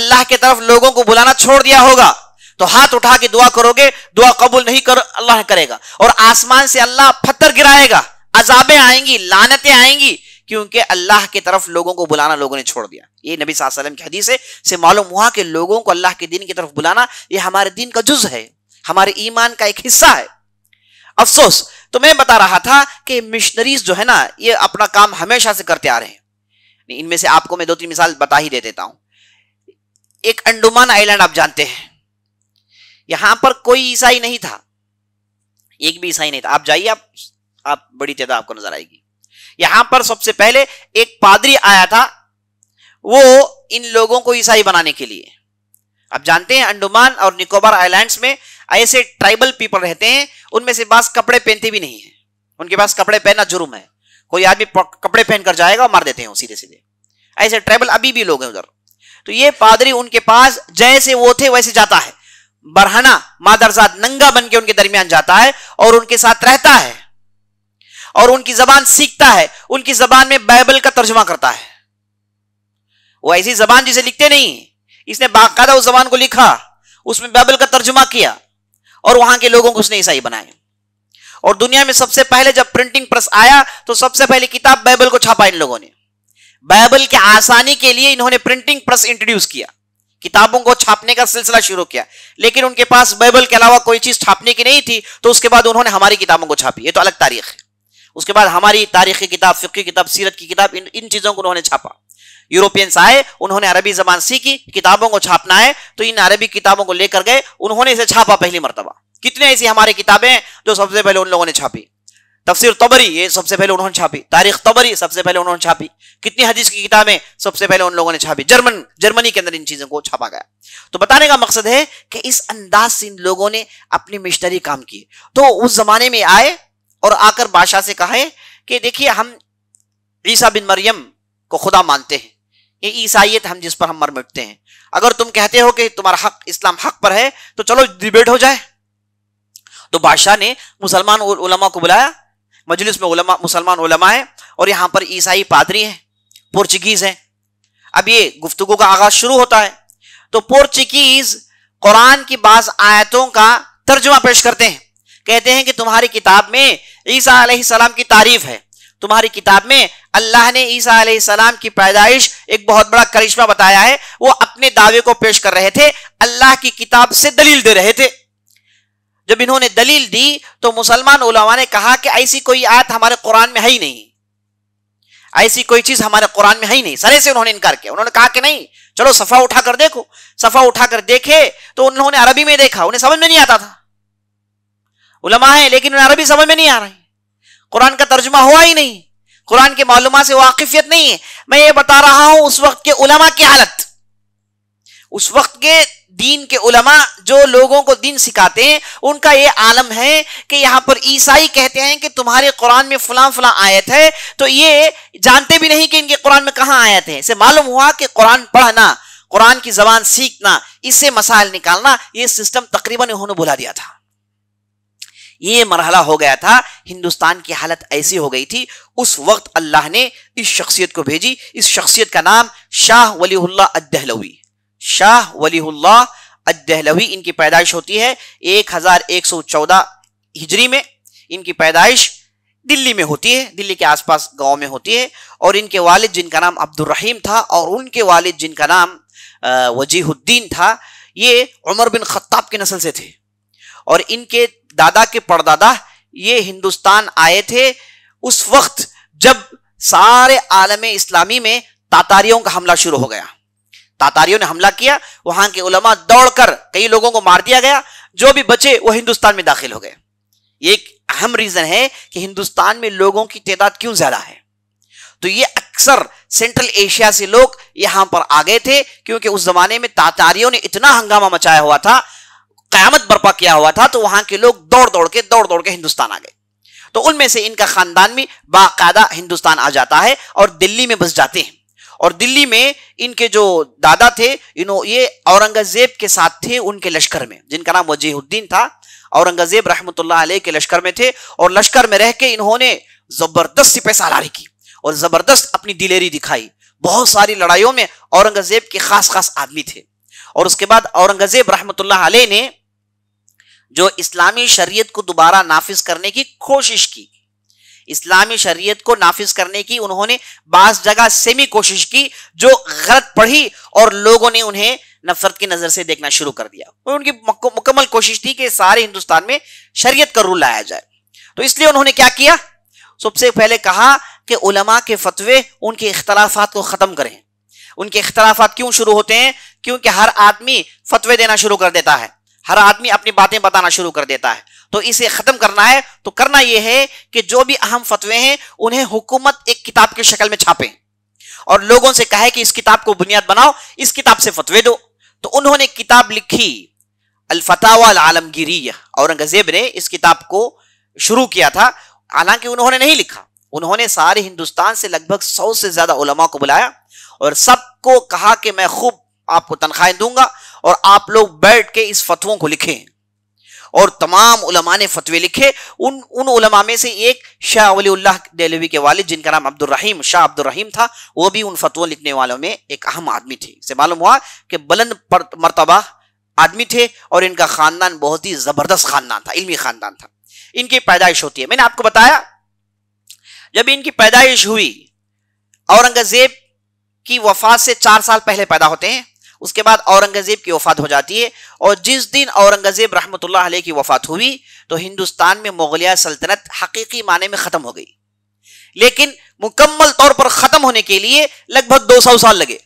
अल्लाह की तरफ लोगों को बुलाना छोड़ दिया होगा तो हाथ उठा के दुआ करोगे दुआ कबूल नहीं कर अल्लाह करेगा और आसमान से अल्लाह पत्थर गिराएगा अजाबें आएंगी लानतें आएंगी क्योंकि अल्लाह की तरफ लोगों को बुलाना लोगों ने छोड़ दिया ये नबी वसल्लम की हदीस है से मालूम हुआ कि लोगों को अल्लाह के दिन की तरफ बुलाना ये हमारे दिन का जुज है हमारे ईमान का एक हिस्सा है अफसोस तो मैं बता रहा था कि मिशनरीज जो है ना ये अपना काम हमेशा से करते आ रहे हैं इनमें से आपको मैं दो तीन मिसाल बता ही दे देता हूं एक अंडुमान आइलैंड आप जानते हैं यहां पर कोई ईसाई नहीं था एक भी ईसाई नहीं था आप जाइए आप आप बड़ी तादाद आपको नजर आएगी यहां पर सबसे पहले एक पादरी आया था वो इन लोगों को ईसाई बनाने के लिए आप जानते हैं अंडमान और निकोबार आइलैंड्स में ऐसे ट्राइबल पीपल रहते हैं उनमें से बास कपड़े पहनते भी नहीं है उनके पास कपड़े पहनना जुर्म है कोई आदमी कपड़े पहनकर जाएगा और मार देते हैं सीधे सीधे ऐसे ट्राइबल अभी भी लोग हैं उधर तो ये पादरी उनके पास जैसे वो थे वैसे जाता है बरहना मादरजात नंगा बन के उनके दरमियान जाता है और उनके साथ रहता है और उनकी जबान सीखता है उनकी जबान में बाइबल का तर्जुमा करता है वो ऐसी जबान जिसे लिखते नहीं इसने बाकायदा उस जबान को लिखा उसमें बाइबल का तर्जुमा किया और वहां के लोगों को उसने ईसाई बनाया और दुनिया में सबसे पहले जब प्रिंटिंग प्रेस आया तो सबसे पहले किताब बाइबल को छापा इन लोगों ने बाइबल के आसानी के लिए इन्होंने प्रिंटिंग प्रेस इंट्रोड्यूस किया किताबों को छापने का सिलसिला शुरू किया लेकिन उनके पास बाइबल के अलावा कोई चीज छापने की नहीं थी तो उसके बाद उन्होंने हमारी किताबों को छापी ये तो अलग तारीख है उसके बाद हमारी तारीख की किताब फिक्की किताब सीरत की किताब इन इन चीजों को उन्होंने छापा यूरोपियंस आए उन्होंने अरबी जबान सीखी किताबों को छापना है तो इन अरबी किताबों को लेकर गए उन्होंने इसे छापा पहली मरतबा कितने ऐसी हमारी किताबें जो सबसे पहले उन लोगों ने छापी तफसीर तबरी ये सबसे पहले उन्होंने छापी तारीख तबरी सबसे पहले उन्होंने छापी कितनी हदीस की किताबें सबसे पहले उन लोगों ने छापी जर्मन जर्मनी के अंदर इन चीजों को छापा गया तो बताने का मकसद है कि इस अंदाज से इन लोगों ने अपनी मिशनरी काम की तो उस जमाने में आए और आकर बादशाह से कहा कि देखिए हम ईसा बिन मरियम को खुदा मानते हैं ये ईसाइत हम जिस पर हम मर मिटते हैं अगर तुम कहते हो कि तुम्हारा हक इस्लाम हक पर है तो चलो डिबेट हो जाए तो बादशाह ने मुसलमान उलमा को बुलाया मजलिस में मुसलमान उलमा है और यहाँ पर ईसाई पादरी है पोर्चुगीज है अब ये गुफ्तगु का आगाज शुरू होता है तो पोर्चुगीज कुरान की बाज आयतों का तर्जुमा पेश करते हैं कहते हैं कि तुम्हारी किताब में ईसा सलाम की तारीफ है तुम्हारी किताब में अल्लाह ने ईसा सलाम की पैदाइश एक बहुत बड़ा करिश्मा बताया है वो अपने दावे को पेश कर रहे थे अल्लाह की किताब से दलील दे रहे थे जब इन्होंने दलील दी तो मुसलमान उलमा ने कहा कि ऐसी कोई आयत हमारे कुरान में है ही नहीं ऐसी कोई चीज हमारे कुरान में है ही नहीं सरे से उन्होंने इनकार किया उन्होंने कहा कि नहीं चलो सफा उठाकर देखो सफा उठाकर देखे तो उन्होंने अरबी में देखा उन्हें समझ में नहीं आता था उलमा है लेकिन उन्हें अरबी समझ में नहीं आ रही कुरान का तर्जुमा हुआ ही नहीं कुरान के मालूम से वाकिफियत नहीं है मैं ये बता रहा हूं उस वक्त के उलमा की हालत उस वक्त के दीन के उलमा जो लोगों को दीन सिखाते हैं उनका ये आलम है कि यहाँ पर ईसाई कहते हैं कि तुम्हारे कुरान में फला फला आयत है तो ये जानते भी नहीं कि इनके कुरान में कहाँ आयत है इसे मालूम हुआ कि कुरान पढ़ना कुरान की जबान सीखना इससे मसाइल निकालना ये सिस्टम तकरीबन उन्होंने बुला दिया था ये मरहला हो गया था हिंदुस्तान की हालत ऐसी हो गई थी उस वक्त अल्लाह ने इस शख्सियत को भेजी इस शख्सियत का नाम शाह वली अदहलवी शाह वलीहुल्लाह अदहलवी इनकी पैदाइश होती है 1114 हिजरी में इनकी पैदाइश दिल्ली में होती है दिल्ली के आसपास गांव में होती है और इनके वालिद जिनका नाम रहीम था और उनके वालिद जिनका नाम वजीहुद्दीन था ये उमर बिन खत्ताब की नस्ल से थे और इनके दादा के परदादा ये हिंदुस्तान आए थे उस वक्त जब सारे आलम इस्लामी में तातारियों का हमला शुरू हो गया तातारियों ने हमला किया वहां के उलमा दौड़कर कई लोगों को मार दिया गया जो भी बचे वो हिंदुस्तान में दाखिल हो गए एक अहम रीजन है कि हिंदुस्तान में लोगों की तादाद क्यों ज्यादा है तो ये अक्सर सेंट्रल एशिया से लोग यहां पर आ गए थे क्योंकि उस जमाने में तातारियों ने इतना हंगामा मचाया हुआ था कयामत बर्पा किया हुआ था तो वहां के लोग दौड़ दौड़ के दौड़ दौड़ के हिंदुस्तान आ गए तो उनमें से इनका खानदान भी बाकायदा हिंदुस्तान आ जाता है और दिल्ली में बस जाते हैं और दिल्ली में इनके जो दादा थे इनो ये औरंगजेब के साथ थे उनके लश्कर में जिनका नाम वजीहुद्दीन था औरंगजेब रहमत आल के लश्कर में थे और लश्कर में रह के इन्होंने जबरदस्त सिपह सालारी की और जबरदस्त अपनी दिलेरी दिखाई बहुत सारी लड़ाइयों में औरंगजेब के खास खास आदमी थे और उसके बाद औरंगजेब रहमत ने जो इस्लामी शरीयत को दोबारा नाफिज करने की कोशिश की इस्लामी शरीयत को नाफिज करने की उन्होंने बास जगह सेमी कोशिश की जो गलत पढ़ी और लोगों ने उन्हें नफरत की नज़र से देखना शुरू कर दिया और उनकी मुकम्मल कोशिश थी कि सारे हिंदुस्तान में शरीयत का रूल लाया जाए तो इसलिए उन्होंने क्या किया सबसे पहले कहा कि उलमा के फतवे उनके इख्तलाफात को ख़त्म करें उनके इख्तलाफात क्यों शुरू होते हैं क्योंकि हर आदमी फतवे देना शुरू कर देता है हर आदमी अपनी बातें बताना शुरू कर देता है तो इसे खत्म करना है तो करना यह है कि जो भी अहम फतवे हैं उन्हें हुकूमत एक किताब की शक्ल में छापे और लोगों से कहे कि इस किताब को बुनियाद बनाओ इस किताब से फतवे दो तो उन्होंने किताब लिखी अलफतावाल आलमगिरी औरंगजेब ने इस किताब को शुरू किया था हालांकि उन्होंने नहीं लिखा उन्होंने सारे हिंदुस्तान से लगभग सौ से ज्यादा उलमा को बुलाया और सबको कहा कि मैं खूब आपको तनख्वाहें दूंगा और आप लोग बैठ के इस फतवों को लिखें और तमाम उलमा ने फतवे लिखे उन उन उलमा में से एक शाह वलील्ला डेलवी के वालिद जिनका नाम अब्दुलरहीम शाह अब्दुलरहीम था वो भी उन फतवों लिखने वालों में एक अहम आदमी थे इसे मालूम हुआ कि बुलंद मरतबा आदमी थे और इनका खानदान बहुत ही जबरदस्त खानदान था इल्मी खानदान था इनकी पैदाइश होती है मैंने आपको बताया जब इनकी पैदाइश हुई औरंगजेब की वफात से चार साल पहले पैदा होते हैं उसके बाद औरंगजेब की वफात हो जाती है और जिस दिन औरंगजेब रहमत की वफात हुई तो हिंदुस्तान में मुगलिया सल्तनत हकीकी माने में ख़त्म हो गई लेकिन मुकम्मल तौर पर ख़त्म होने के लिए लगभग 200 साल लगे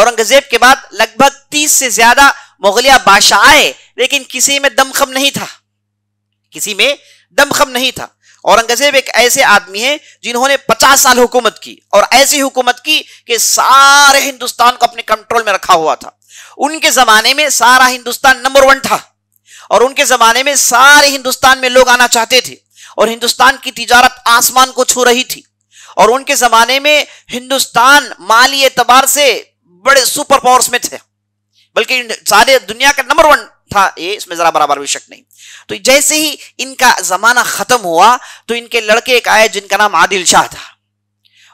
औरंगजेब के बाद लगभग 30 से ज़्यादा मुगलिया बादशाह आए लेकिन किसी में दमखम नहीं था किसी में दमखम नहीं था औरंगजेब एक ऐसे आदमी हैं जिन्होंने 50 साल हुकूमत की और ऐसी हुकूमत की कि सारे हिंदुस्तान को अपने कंट्रोल में रखा हुआ था उनके जमाने में सारा हिंदुस्तान नंबर वन था और उनके जमाने में सारे हिंदुस्तान में लोग आना चाहते थे और हिंदुस्तान की तिजारत आसमान को छू रही थी और उनके जमाने में हिंदुस्तान माली एतबार से बड़े सुपर पावर्स में थे बल्कि सारे दुनिया का नंबर वन था ये इसमें जरा बराबर भी शक नहीं तो जैसे ही इनका जमाना खत्म हुआ तो इनके लड़के एक आए जिनका नाम आदिल शाह था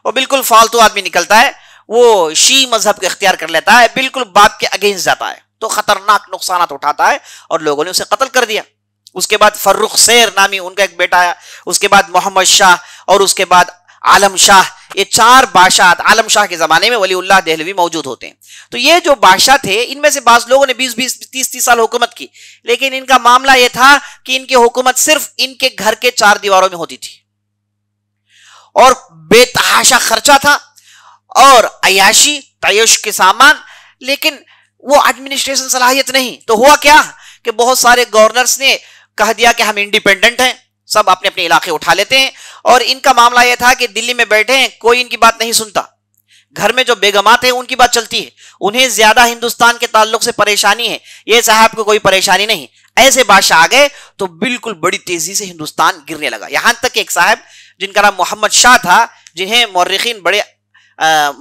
वो बिल्कुल फालतू आदमी निकलता है वो शी मजहब के अख्तियार कर लेता है बिल्कुल बाप के अगेंस्ट जाता है तो खतरनाक नुकसान तो उठाता है और लोगों ने उसे कत्ल कर दिया उसके बाद फर्रुख शेर नामी उनका एक बेटा आया उसके बाद मोहम्मद शाह और उसके बाद आलम शाह ये चार बादशाह आलम शाह के जमाने में वलीउल्लाह दहलवी मौजूद होते हैं तो ये जो बादशाह थे इनमें से बाज लोगों ने 20 बीस तीस तीस साल हुकूमत की लेकिन इनका मामला यह था कि इनकी हुकूमत सिर्फ इनके घर के चार दीवारों में होती थी और बेतहाशा खर्चा था और अयाशी तयश के सामान लेकिन वो एडमिनिस्ट्रेशन सलाहियत नहीं तो हुआ क्या कि बहुत सारे गवर्नर्स ने कह दिया कि हम इंडिपेंडेंट हैं सब अपने अपने इलाके उठा लेते हैं और इनका मामला यह था कि दिल्ली में बैठे हैं कोई इनकी बात नहीं सुनता घर में जो बेगमात है उनकी बात चलती है उन्हें ज्यादा हिंदुस्तान के ताल्लुक से परेशानी है ये साहब को कोई परेशानी नहीं ऐसे बादशाह आ गए तो बिल्कुल बड़ी तेजी से हिंदुस्तान गिरने लगा यहां तक एक साहब जिनका नाम मोहम्मद शाह था जिन्हें मौरखीन बड़े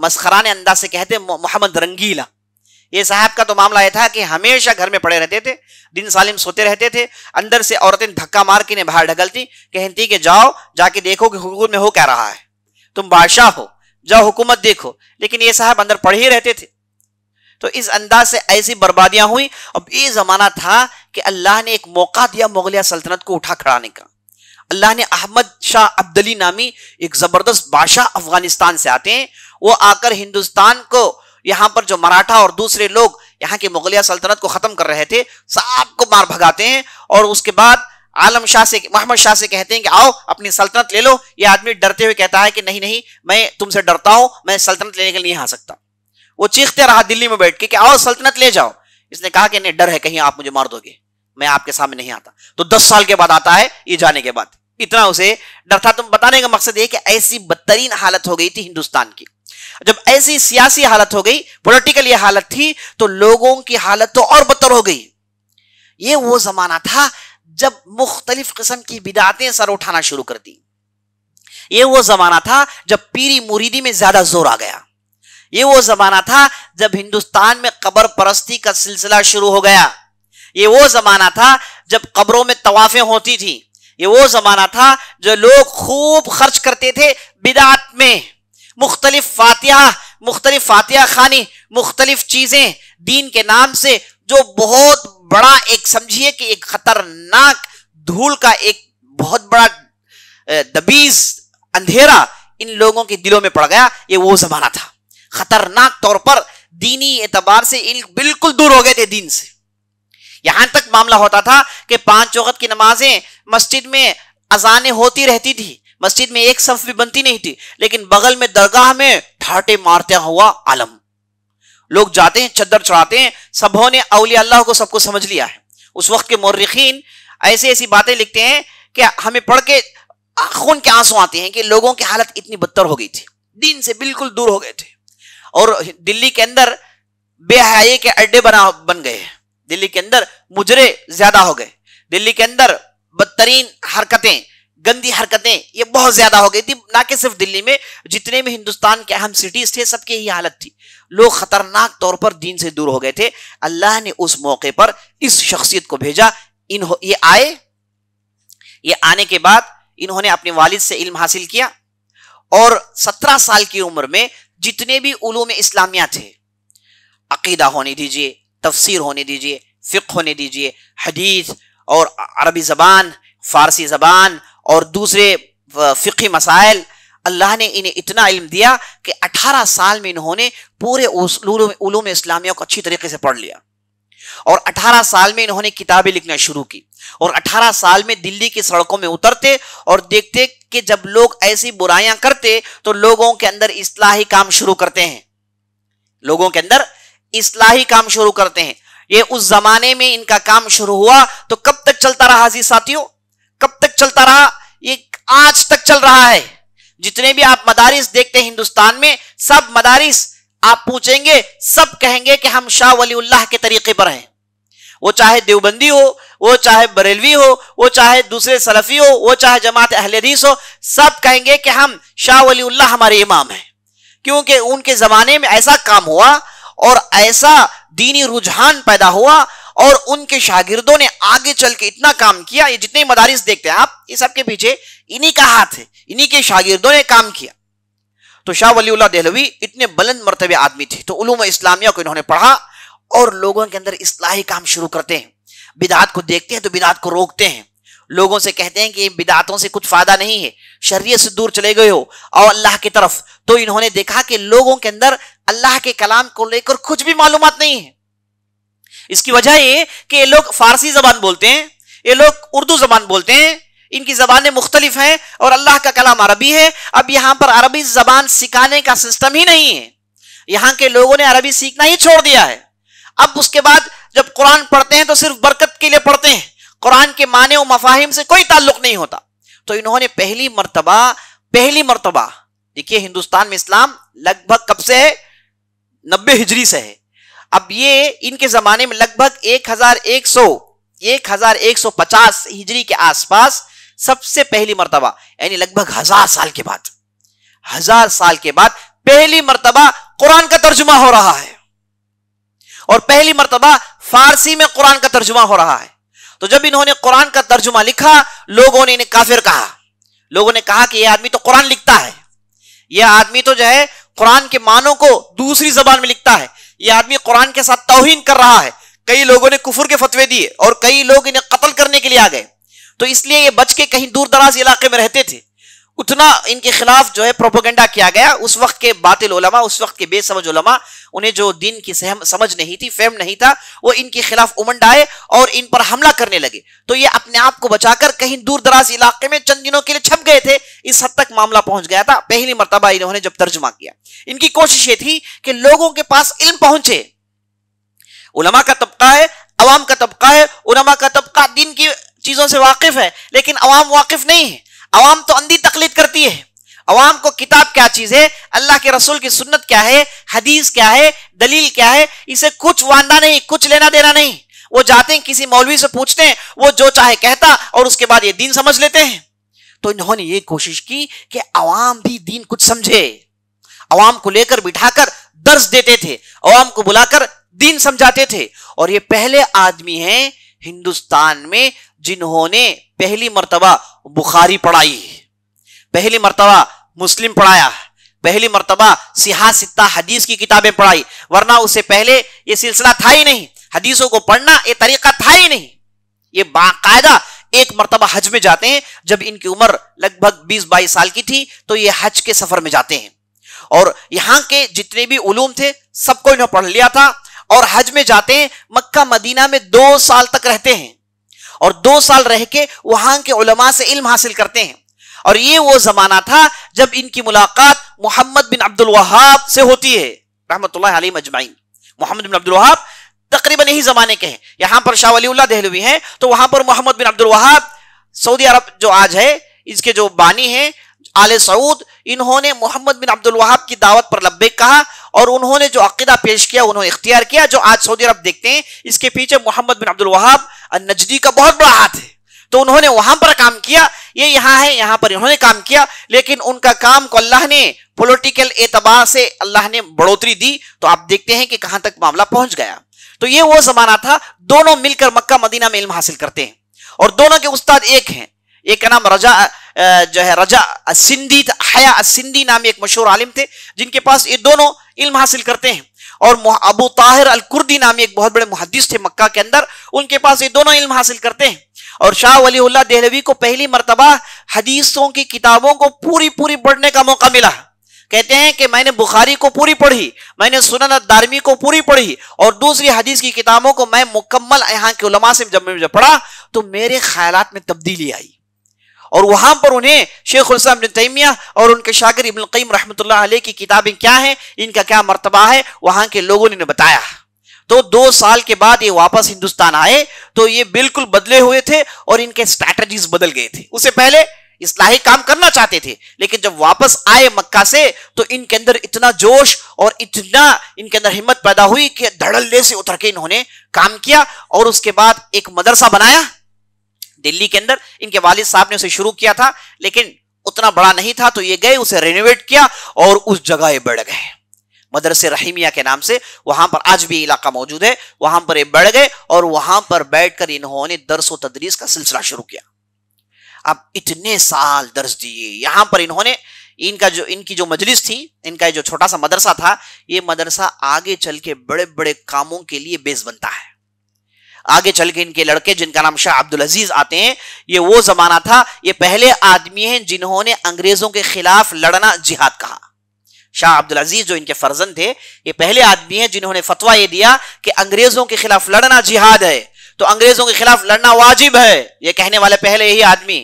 मस्खराने अंदाज से कहते मोहम्मद रंगीला ये साहब का तो मामला यह था कि हमेशा घर में पड़े रहते थे दिन सालिम सोते रहते थे अंदर से औरतें धक्का मार के बाहर ढकलती कहती कि जाओ जाके देखो कि हुकूमत में हो क्या रहा है तुम बादशाह हो जाओ हुकूमत देखो लेकिन ये साहब अंदर पढ़ ही रहते थे तो इस अंदाज से ऐसी बर्बादियां हुई अब ये जमाना था कि अल्लाह ने एक मौका दिया मुगलिया सल्तनत को उठा खड़ाने का अल्लाह ने अहमद शाह अब्दली नामी एक जबरदस्त बादशाह अफगानिस्तान से आते हैं वो आकर हिंदुस्तान को यहां पर जो मराठा और दूसरे लोग यहाँ की मुगलिया सल्तनत को खत्म कर रहे थे सबको मार भगाते हैं और उसके बाद आलम शाह से मोहम्मद शाह से कहते हैं कि आओ अपनी सल्तनत ले लो ये आदमी डरते हुए कहता है कि नहीं नहीं मैं तुमसे डरता हूं मैं सल्तनत लेने के लिए नहीं आ सकता वो चीखते रहा दिल्ली में बैठ के कि आओ सल्तनत ले जाओ इसने कहा कि नहीं डर है कहीं आप मुझे मार दोगे मैं आपके सामने नहीं आता तो दस साल के बाद आता है ये जाने के बाद इतना उसे डर था तुम तो बताने का मकसद ये कि ऐसी बदतरीन हालत हो गई थी हिंदुस्तान की जब ऐसी सियासी हालत हो गई पॉलिटिकल ये हालत थी तो लोगों की हालत तो और बदतर हो गई ये वो जमाना था जब मुख्तलिफ किस्म की बिदातें सर उठाना शुरू कर दी ये वो जमाना था जब पीरी मुरीदी में ज्यादा जोर आ गया ये वो जमाना था जब हिंदुस्तान में कबर परस्ती का सिलसिला शुरू हो गया ये वो जमाना था जब कबरों में तवाफें होती थी ये वो जमाना था जो लोग खूब खर्च करते थे बिदात में मुख्तलिफ फातिहा मुख्तलिफ फातिहा खानी मुख्तलिफ चीज़ें दीन के नाम से जो बहुत बड़ा एक समझिए कि एक खतरनाक धूल का एक बहुत बड़ा दबीज अंधेरा इन लोगों के दिलों में पड़ गया ये वो जमाना था खतरनाक तौर पर दीनी एतबार से इन बिल्कुल दूर हो गए थे दीन से यहां तक मामला होता था कि पांच वक्त की नमाजें मस्जिद में अजाने होती रहती थी मस्जिद में एक सफ भी बनती नहीं थी लेकिन बगल में दरगाह में ठाटे मारता हुआ आलम लोग जाते हैं चद्दर चढ़ाते हैं सबों ने अलिया अल्लाह को सबको समझ लिया है उस वक्त के मौरखीन ऐसी ऐसी बातें लिखते हैं कि हमें पढ़ के खून के आंसू आते हैं कि लोगों की हालत इतनी बदतर हो गई थी दिन से बिल्कुल दूर हो गए थे और दिल्ली के अंदर बेहयाई के अड्डे बना बन गए दिल्ली के अंदर मुजरे ज्यादा हो गए दिल्ली के अंदर बदतरीन हरकतें गंदी हरकतें ये बहुत ज्यादा हो गई थी ना कि सिर्फ दिल्ली में जितने भी हिंदुस्तान के अहम सिटीज थे सबके ही हालत थी लोग खतरनाक तौर पर दीन से दूर हो गए थे अल्लाह ने उस मौके पर इस शख्सियत को भेजा इन ये आए ये आने के बाद इन्होंने अपने वालिद से इल्म हासिल किया और सत्रह साल की उम्र में जितने भी उलूम इस्लामिया थे अकीदा होने दीजिए तफसीर होने दीजिए फ़िक होने दीजिए हदीस और अरबी ज़बान फ़ारसी ज़बान और दूसरे फ़िकी मसाइल अल्लाह ने इन्हें इतना इल्म दिया कि 18 साल में इन्होंने पूरे उलूम इस्लामिया को अच्छी तरीके से पढ़ लिया और 18 साल में इन्होंने किताबें लिखना शुरू की और 18 साल में दिल्ली की सड़कों में उतरते और देखते कि जब लोग ऐसी बुराइयां करते तो लोगों के अंदर इसलाही काम शुरू करते हैं लोगों के अंदर इसलाही काम शुरू करते हैं ये उस जमाने में इनका काम शुरू हुआ तो कब तक चलता रहा जी साथियों कब तक चलता रहा ये आज तक चल रहा है जितने भी आप मदारिस देखते हैं हिंदुस्तान में सब मदारिस आप पूछेंगे सब कहेंगे कि हम शाह वलीउल्लाह के तरीके पर हैं वो चाहे देवबंदी हो वो चाहे बरेलवी हो वो चाहे दूसरे सलफी हो वो चाहे जमात अहलदीस हो सब कहेंगे कि हम शाह वलीउल्लाह हमारे इमाम हैं क्योंकि उनके ज़माने में ऐसा काम हुआ और ऐसा दीनी रुझान पैदा हुआ और उनके शागिर्दों ने आगे चल के इतना काम किया ये जितने मदारिस देखते हैं आप ये सबके पीछे इन्हीं का हाथ है इन्हीं के शागिर्दों ने काम किया तो शाह वली दहलवी इतने बुलंद मरतबे आदमी थे तो उलूम इस्लामिया को इन्होंने पढ़ा और लोगों के अंदर इसलाही काम शुरू करते हैं बिदात को देखते हैं तो बिदात को रोकते हैं लोगों से कहते हैं कि बिदातों से कुछ फायदा नहीं है शरीय से दूर चले गए हो और अल्लाह की तरफ तो इन्होंने देखा कि लोगों के अंदर अल्लाह के कलाम को लेकर कुछ भी मालूम नहीं है इसकी वजह ये कि ये लोग फारसी जबान बोलते हैं ये लोग उर्दू जबान बोलते हैं इनकी ज़बानें मुख्तलिफ हैं और अल्लाह का कलाम अरबी है अब यहां पर अरबी ज़बान सिखाने का सिस्टम ही नहीं है यहां के लोगों ने अरबी सीखना ही छोड़ दिया है अब उसके बाद जब कुरान पढ़ते हैं तो सिर्फ बरकत के लिए पढ़ते हैं कुरान के माने और मफाहिम से कोई ताल्लुक नहीं होता तो इन्होंने पहली मरतबा पहली मरतबा देखिए हिंदुस्तान में इस्लाम लगभग कब से है नब्बे हिजरी से है अब ये इनके जमाने में लगभग 1100 1150 हिजरी के आसपास सबसे पहली मर्तबा यानी लगभग हजार साल के बाद हजार साल के बाद पहली मर्तबा कुरान का तर्जुमा हो रहा है और पहली मर्तबा फारसी में कुरान का तर्जुमा हो रहा है तो जब इन्होंने कुरान का तर्जुमा लिखा लोगों ने इन्हें काफिर कहा लोगों ने कहा कि यह आदमी तो कुरान लिखता है यह आदमी तो जो है कुरान के मानों को दूसरी जबान में लिखता है ये आदमी कुरान के साथ तोहिन कर रहा है कई लोगों ने कुफुर के फतवे दिए और कई लोग इन्हें कत्ल करने के लिए आ गए तो इसलिए ये बच के कहीं दूर दराज इलाके में रहते थे उतना इनके खिलाफ जो है प्रोपोगेंडा किया गया उस वक्त के बातिल ओलमा उस वक्त के बेसमझ ओलमा उन्हें जो दिन की सहम समझ नहीं थी फेम नहीं था वो इनके खिलाफ उमंड आए और इन पर हमला करने लगे तो ये अपने आप को बचाकर कहीं दूर दराज इलाके में चंद दिनों के लिए छप गए थे इस हद तक मामला पहुंच गया था पहली मरतबा इन्होंने जब तर्जमा किया इनकी कोशिश ये थी कि लोगों के पास इल्म पहुंचे उलमा का तबका है अवाम का तबका है उलमा का तबका दिन की चीजों से वाकिफ है लेकिन अवाम वाकिफ नहीं है अवाम तो अंधी तकलीद करती है अवाम को किताब क्या चीज है अल्लाह के रसूल की सुन्नत क्या है हदीस क्या है दलील क्या है इसे कुछ वादा नहीं कुछ लेना देना नहीं वो जाते हैं किसी मौलवी से पूछते हैं वो जो चाहे कहता और उसके बाद ये दीन समझ लेते हैं तो इन्होंने ये कोशिश की कि अवाम भी दीन कुछ समझे अवाम को लेकर बिठाकर दर्ज देते थे अवाम को बुलाकर दीन समझाते थे और ये पहले आदमी हैं हिंदुस्तान में जिन्होंने पहली मर्तबा बुखारी पढ़ाई पहली मरतबा मुस्लिम पढ़ाया पहली मरतबा सिहा सित्ता हदीस की किताबें पढ़ाई वरना उससे पहले ये सिलसिला था ही नहीं हदीसों को पढ़ना ये तरीका था ही नहीं ये बाकायदा एक मरतबा हज में जाते हैं जब इनकी उम्र लगभग 20-22 साल की थी तो ये हज के सफर में जाते हैं और यहाँ के जितने भी उलूम थे सबको इन्होंने पढ़ लिया था और हज में जाते हैं मक्का मदीना में दो साल तक रहते हैं और दो साल रह के वहां के उलमा से इल्म हासिल करते हैं और ये वो जमाना था जब इनकी मुलाकात मोहम्मद बिन अब्दुल वहाब से होती है रहमत मजमाइन मोहम्मद बिन अब्दुल वहाब तकरीबन यही जमाने के हैं यहां पर शाह वली दहलवी हैं तो वहां पर Muhammad bin Abdul Wahhab Saudi Arabia जो आज है इसके जो बानी हैं आले सऊद इन्होंने मोहम्मद बिन अब्दुल वहाब की दावत पर लब्बेक कहा और उन्होंने जो अकीदा पेश किया उन्होंने इख्तियार किया जो आज सऊदी अरब देखते हैं इसके पीछे मोहम्मद बिन अब्दुल वहाब और नजदी का बहुत बड़ा हाथ है तो उन्होंने वहां पर काम किया ये यहाँ है यहाँ पर इन्होंने काम किया लेकिन उनका काम को अल्लाह ने पोलिटिकल एतबार से अल्लाह ने बढ़ोतरी दी तो आप देखते हैं कि कहां तक मामला पहुंच गया तो ये वो जमाना था दोनों मिलकर मक्का मदीना में इल्म हासिल करते हैं और दोनों के उस्ताद एक हैं एक का नाम रजा जो है रजा सिंधी हया सिंधी नाम एक मशहूर आलिम थे जिनके पास ये दोनों इल्म हासिल करते हैं और अबू ताहिर अल कुर्दी नामी एक बहुत बड़े मुहदस थे मक्का के अंदर उनके पास ये दोनों इल्म हासिल करते हैं और शाह वली देहलवी को पहली मरतबा हदीसों की किताबों को पूरी पूरी पढ़ने का मौका मिला कहते हैं कि मैंने बुखारी को पूरी पढ़ी मैंने सुनन दारमी को पूरी पढ़ी और दूसरी हदीस की किताबों को मैं मुकम्मल यहाँ के उलमा से जब मैं जब पढ़ा तो मेरे ख्याल में तब्दीली आई और वहां पर उन्हें शेख इस्लाम तैमिया और उनके शागिर इबन कईम रहमत की किताबें क्या हैं इनका क्या मरतबा है वहां के लोगों ने बताया तो दो साल के बाद ये वापस हिंदुस्तान आए तो ये बिल्कुल बदले हुए थे और इनके स्ट्रैटेजीज बदल गए थे उससे पहले इसलाही काम करना चाहते थे लेकिन जब वापस आए मक्का से तो इनके अंदर इतना जोश और इतना इनके अंदर हिम्मत पैदा हुई कि धड़ल्ले से उतर के इन्होंने काम किया और उसके बाद एक मदरसा बनाया दिल्ली के अंदर इनके वालिद साहब ने उसे शुरू किया था लेकिन उतना बड़ा नहीं था तो ये गए उसे रेनोवेट किया और उस जगह बढ़ गए मदरसे रहीमिया के नाम से वहां पर आज भी इलाका मौजूद है वहां पर ये बढ़ गए और वहां पर बैठकर इन्होंने दरस व तदरीस का सिलसिला शुरू किया अब इतने साल दर्ज दिए यहां पर इन्होंने इनका जो इनकी जो मजलिस थी इनका जो छोटा सा मदरसा था ये मदरसा आगे चल के बड़े बड़े कामों के लिए बेस बनता है आगे चल के इनके लड़के जिनका नाम शाह अब्दुल अजीज आते हैं ये वो जमाना था ये पहले आदमी हैं जिन्होंने अंग्रेजों के खिलाफ लड़ना जिहाद कहा शाह अब्दुल अजीज जो इनके फर्जन थे ये पहले आदमी हैं जिन्होंने फतवा ये दिया कि अंग्रेजों के खिलाफ लड़ना जिहाद है तो अंग्रेजों के खिलाफ लड़ना वाजिब है ये कहने वाले पहले यही आदमी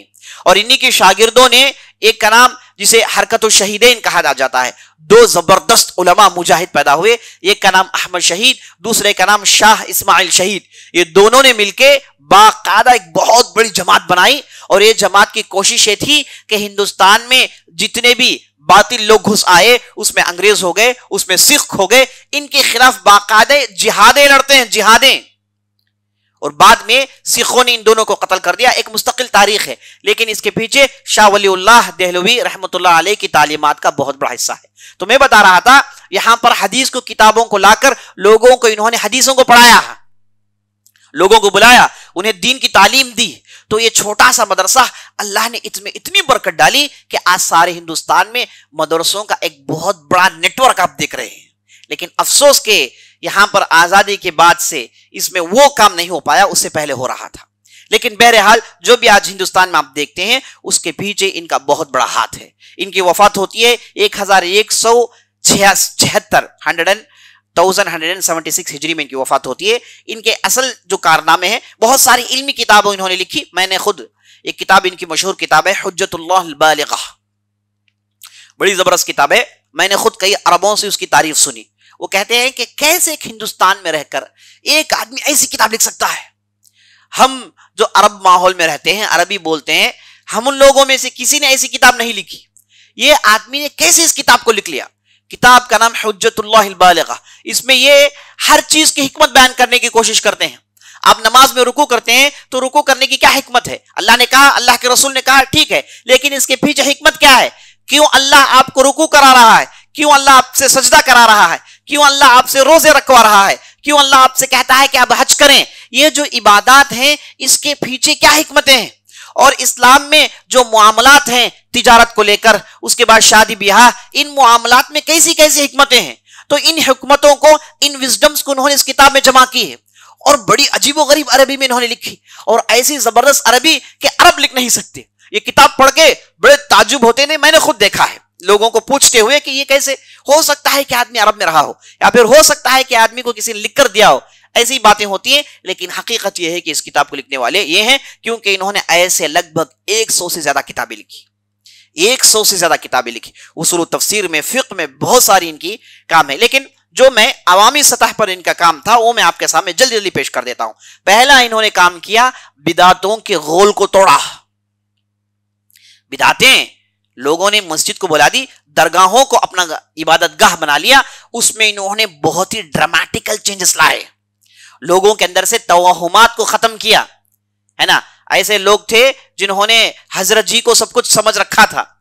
और इन्हीं के शागिर्दों ने एक का नाम जिसे हरकत शहीदेन कहा जा जाता है दो जबरदस्त उलमा मुजाहिद पैदा हुए एक का नाम अहमद शहीद दूसरे का नाम शाह इस्माइल शहीद ये दोनों ने मिलके बाकायदा एक बहुत बड़ी जमात बनाई और ये जमात की कोशिश ये थी कि हिंदुस्तान में जितने भी बातिल लोग घुस आए उसमें अंग्रेज हो गए उसमें सिख हो गए इनके खिलाफ बाकायदे जिहादे लड़ते हैं जिहादे और बाद में सिखों ने इन दोनों को कत्ल कर दिया एक मुस्तकिल तारीख है लेकिन इसके पीछे शाह वलीउल्लाह देहलवी रहमतुल्लाह अलैह की तालीमत का बहुत बड़ा हिस्सा है तो मैं बता रहा था यहां पर हदीस को किताबों को लाकर लोगों को इन्होंने हदीसों को पढ़ाया लोगों को बुलाया उन्हें दीन की तालीम दी तो ये छोटा सा मदरसा अल्लाह ने इसमें इतनी बरकत डाली कि आज सारे हिंदुस्तान में मदरसों का एक बहुत बड़ा नेटवर्क आप देख रहे हैं लेकिन अफसोस के यहां पर आजादी के बाद से इसमें वो काम नहीं हो पाया उससे पहले हो रहा था लेकिन बहरहाल जो भी आज हिंदुस्तान में आप देखते हैं उसके पीछे इनका बहुत बड़ा हाथ है इनकी वफात होती है एक हजार एक सौ छिहत्तर hundred and 1176 and seventy six हिजरी में इनकी वफात होती है इनके असल जो कारनामे हैं बहुत सारी इल्मी किताबें इन्होंने लिखी मैंने खुद एक किताब इनकी मशहूर किताब है हजतुल्लाबा बड़ी ज़बरदस्त किताब है मैंने खुद कई अरबों से उसकी तारीफ सुनी वो कहते हैं कि कैसे एक हिंदुस्तान में रहकर एक आदमी ऐसी किताब लिख सकता है हम जो अरब माहौल में रहते हैं अरबी बोलते हैं हम उन लोगों में से किसी ने ऐसी किताब नहीं लिखी ये आदमी ने कैसे इस किताब को लिख लिया किताब का नाम है इसमें ये हर चीज की हिकमत बयान करने की कोशिश करते हैं आप नमाज में रुकू करते हैं तो रुकू करने की क्या हिकमत है अल्लाह ने कहा अल्लाह के रसूल ने कहा ठीक है लेकिन इसके पीछे हिकमत क्या है क्यों अल्लाह आपको रुकू करा रहा है क्यों अल्लाह आपसे सजदा करा रहा है क्यों अल्लाह आपसे रोजे रखवा रहा है क्यों अल्लाह आपसे कहता है कि आप हज करें ये जो इबादत हैं इसके पीछे क्या हिकमतें हैं और इस्लाम में जो मामलात हैं तिजारत को लेकर उसके बाद शादी ब्याह इन मामला में कैसी कैसी हमतें हैं तो इन हमतों को इन विजडम्स को उन्होंने इस किताब में जमा की है और बड़ी अजीबो गरीब अरबी में इन्होंने लिखी और ऐसी जबरदस्त अरबी के अरब लिख नहीं सकते ये किताब पढ़ के बड़े ताजुब होते ने मैंने खुद देखा है लोगों को पूछते हुए कि ये कैसे हो सकता है कि आदमी अरब में रहा हो या फिर हो सकता है कि आदमी को किसी ने लिख कर दिया हो ऐसी बातें होती हैं लेकिन हकीकत यह है कि इस किताब को लिखने वाले ये हैं क्योंकि इन्होंने ऐसे लगभग 100 से ज्यादा किताबें लिखी एक सौ से ज्यादा किताबें लिखी उसूल तफसीर में फ़िक में बहुत सारी इनकी काम है लेकिन जो मैं अवामी सतह पर इनका काम था वो मैं आपके सामने जल्दी जल्दी पेश कर देता हूं पहला इन्होंने काम किया बिदातों के गोल को तोड़ा बिदातें लोगों ने मस्जिद को बुला दी दरगाहों को अपना इबादत गाह बना लिया उसमें इन्होंने बहुत ही ड्रामेटिकल चेंजेस लाए लोगों के अंदर से तोहमात को खत्म किया है ना ऐसे लोग थे जिन्होंने हजरत जी को सब कुछ समझ रखा था